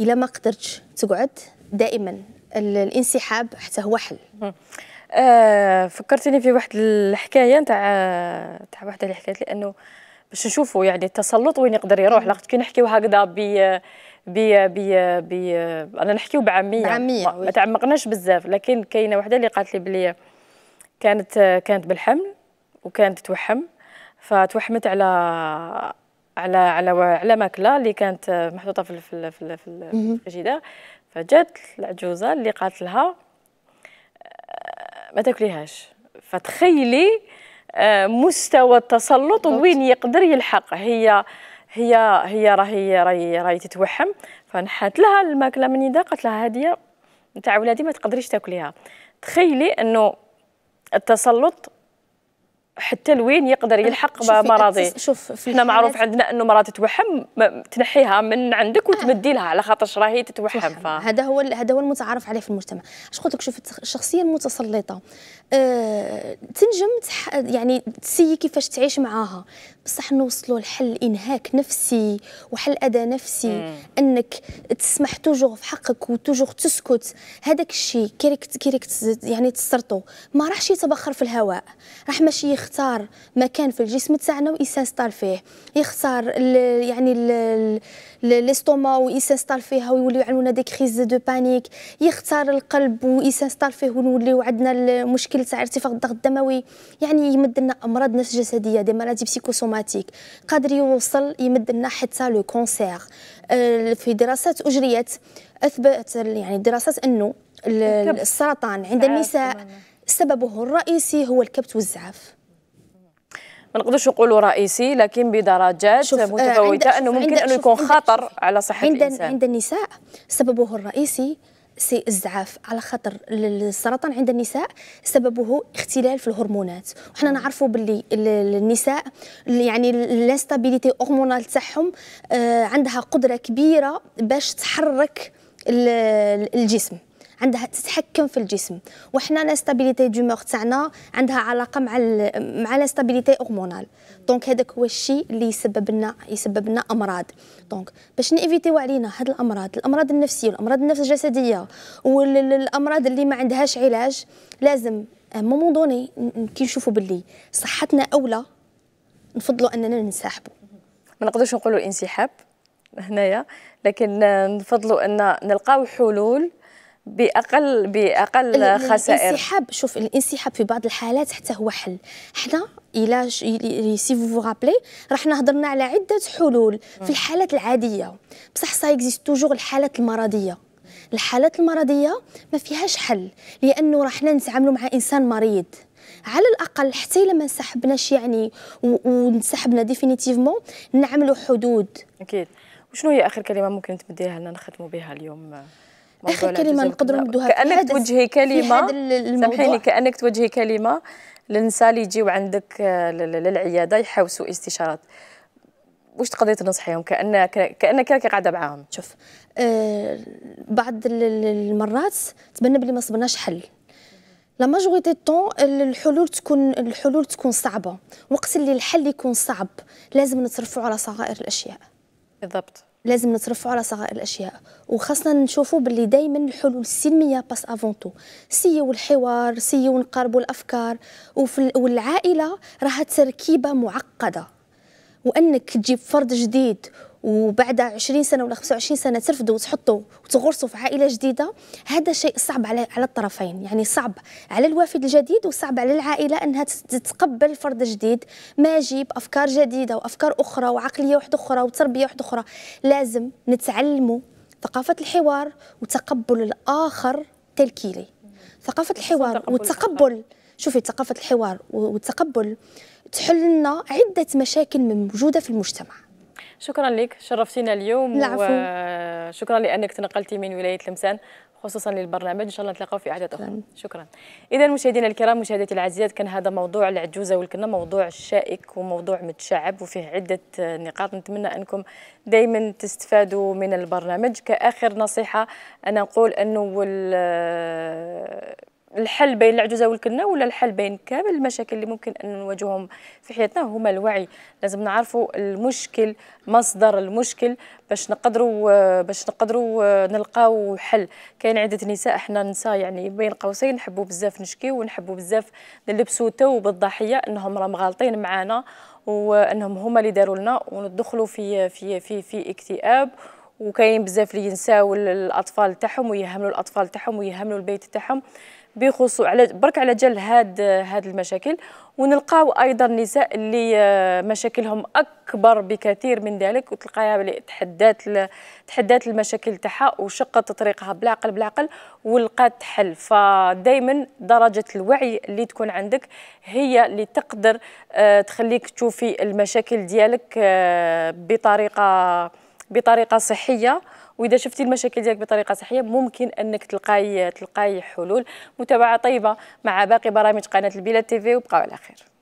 الا ما قدرتش تقعد دائما الانسحاب حتى هو حل آه فكرتني في واحد الحكايه نتاع تاع واحده اللي حكات انه باش نشوفوا يعني التسلط وين يقدر يروح لاخت كي نحكيو هكذا ب بي بي بي انا نحكيو بعاميه بعاميه ما تعمقناش بزاف لكن كاينه وحده اللي قالت لي بلي كانت كانت بالحمل وكانت توحم فتوحمت على على على على ماكله اللي كانت محطوطه في في في في الفريجيدير فجات العجوزه اللي قالت لها آه، ما تاكليهاش فتخيلي آه، مستوى التسلط وين يقدر يلحق هي هي هي راهي راهي راهي تتوحم فنحات لها الماكله من يدها قالت لها هاديه نتاع ولادي ما تقدريش تاكليها تخيلي انه التسلط حتى لوين يقدر يلحق بمرضي شوف حنا معروف عندنا انه مرات تتوحم تنحيها من عندك آه. وتمدي لها على خاطرش راهي تتوحم هذا هو هذا هو المتعارف عليه في المجتمع اش قلت لك شوف الشخصيه المتسلطه أه تنجم تح... يعني تسي كيفاش تعيش معاها بصح نوصلوا لحل انهاك نفسي وحل اذى نفسي مم. انك تسمح توجور في حقك وتوجور تسكت هذاك الشيء كيريك كيريك يعني تسرطو ما راحش يتبخر في الهواء راح ماشي يختار مكان في الجسم تاعنا ويسانستال فيه يختار يعني الاستوما ويسانستال فيها ويوليو عندنا دي كريز دو بانيك يختار القلب ويسانستال فيه ونوليو عندنا المشكل تاع ارتفاع الضغط الدموي يعني يمد لنا امراض نفس جسديه دي مالادي بسيكوسوماتيك قادر يوصل يمد لنا حتى لو كونسير في دراسات اجريت اثبت يعني دراسات انه السرطان عند آه، النساء سببه الرئيسي هو الكبت والزعف ما نقدرش نقولوا رئيسي لكن بدرجات آه، متفاوته انه ممكن انه يكون خطر على صحه عند الانسان عند النساء سببه الرئيسي سي الزعاف على خاطر السرطان عند النساء سببه اختلال في الهرمونات وحنا نعرفوا باللي النساء يعني لاستابيليتي هرمونال تاعهم آه، عندها قدره كبيره باش تحرك الجسم عندها تتحكم في الجسم وحنا لا ستابيليتي مور تاعنا عندها علاقه مع الـ مع لا ستابيليتي هرمونال دونك هذاك هو الشيء اللي يسبب لنا يسبب لنا امراض دونك باش نيفيتيو علينا هاد الامراض الامراض النفسيه والامراض النفس الجسديه والامراض اللي ما عندهاش علاج لازم مومون دوني كي نشوفوا باللي صحتنا اولى نفضلوا اننا ننسحبوا ما نقدرش نقولوا الانسحاب هنايا لكن نفضلوا ان نلقاو حلول باقل باقل خسائر الانسحاب شوف الانسحاب في بعض الحالات حتى هو حل حنا الا سي فو رابلي رحنا هضرنا على عده حلول في الحالات العاديه بصح سا اكزيست توجور الحالات المرضيه الحالات المرضيه ما فيهاش حل لانه رحنا نتعاملوا مع انسان مريض على الاقل حتى الا ما انسحبناش يعني وانسحبنا ديفينيتيفمون نعملوا حدود اكيد وشنو هي اخر كلمه ممكن تبديها لنا نختموا بها اليوم اخر كلمه نقدروا ندوها كانك توجهي كلمه سامحيني كانك توجهي كلمه للنساء اللي يجيو عندك آه، للعياده يحوسوا استشارات واش تقدري تنصحيهم كان كانك راكي قاعده معاهم شوف آه بعض المرات تبنى بلي ما صبناش حل لا ماجوريتي طون الحلول تكون الحلول تكون صعبه وقت اللي الحل يكون صعب لازم نترفعوا على صغائر الاشياء بالضبط لازم نصرفوا على صغائر الاشياء وخاصنا نشوفوا باللي دائما الحلول السلميه باس افون تو سيو الحوار سيو نقاربوا الافكار وفي والعائله راها تركيبه معقده وانك تجيب فرد جديد وبعد 20 سنه ولا 25 سنه ترفضوا وتحطوا وتغرسوا في عائله جديده هذا شيء صعب على على الطرفين يعني صعب على الوافد الجديد وصعب على العائله انها تتقبل فرد جديد ما يجيب افكار جديده وافكار اخرى وعقليه واحده اخرى وتربيه واحده اخرى لازم نتعلموا ثقافه الحوار وتقبل الاخر تلكيلي ثقافه الحوار والتقبل شوفي ثقافه الحوار والتقبل تحل لنا عده مشاكل موجوده في المجتمع شكرا لك شرفتينا اليوم العفو. وشكرا لانك تنقلتي من ولايه لمسان خصوصا للبرنامج ان شاء الله نتلاقاو في اعداد اخرى شكرا اذا مشاهدينا الكرام مشاهداتي العزيزات كان هذا موضوع العجوزه والكنا موضوع شائك وموضوع متشعب وفيه عده نقاط نتمنى انكم دائما تستفادوا من البرنامج كاخر نصيحه انا نقول انه الحل بين العجوزه والكنة ولا الحل بين كامل المشاكل اللي ممكن ان نواجههم في حياتنا هما الوعي لازم نعرفوا المشكل مصدر المشكل باش نقدروا باش نقدروا نلقاو حل كاين عده نساء احنا نساء يعني بين قوسين نحبوا بزاف نشكيو ونحبوا بزاف نلبسوا تو بالضحيه انهم راهم غالطين معانا وانهم هما اللي داروا لنا وندخلوا في في في في اكتئاب وكاين بزاف اللي ينساو الاطفال تاعهم ويهملوا الاطفال تاعهم ويهملوا البيت تاعهم بخصوص على برك على جال هاد هاد المشاكل ونلقاو ايضا نساء اللي آه، مشاكلهم اكبر بكثير من ذلك وتلقاها تحدات تحدات المشاكل تاعها وشقت طريقها بالعقل بالعقل ولقات حل فدائما درجه الوعي اللي تكون عندك هي اللي تقدر آه، تخليك تشوفي المشاكل ديالك آه، بطريقه بطريقه صحيه واذا شفتي المشاكل ديالك بطريقه صحيه ممكن انك تلقاي تلقاي حلول متابعه طيبه مع باقي برامج قناه البلاد تيفي وبقاو على خير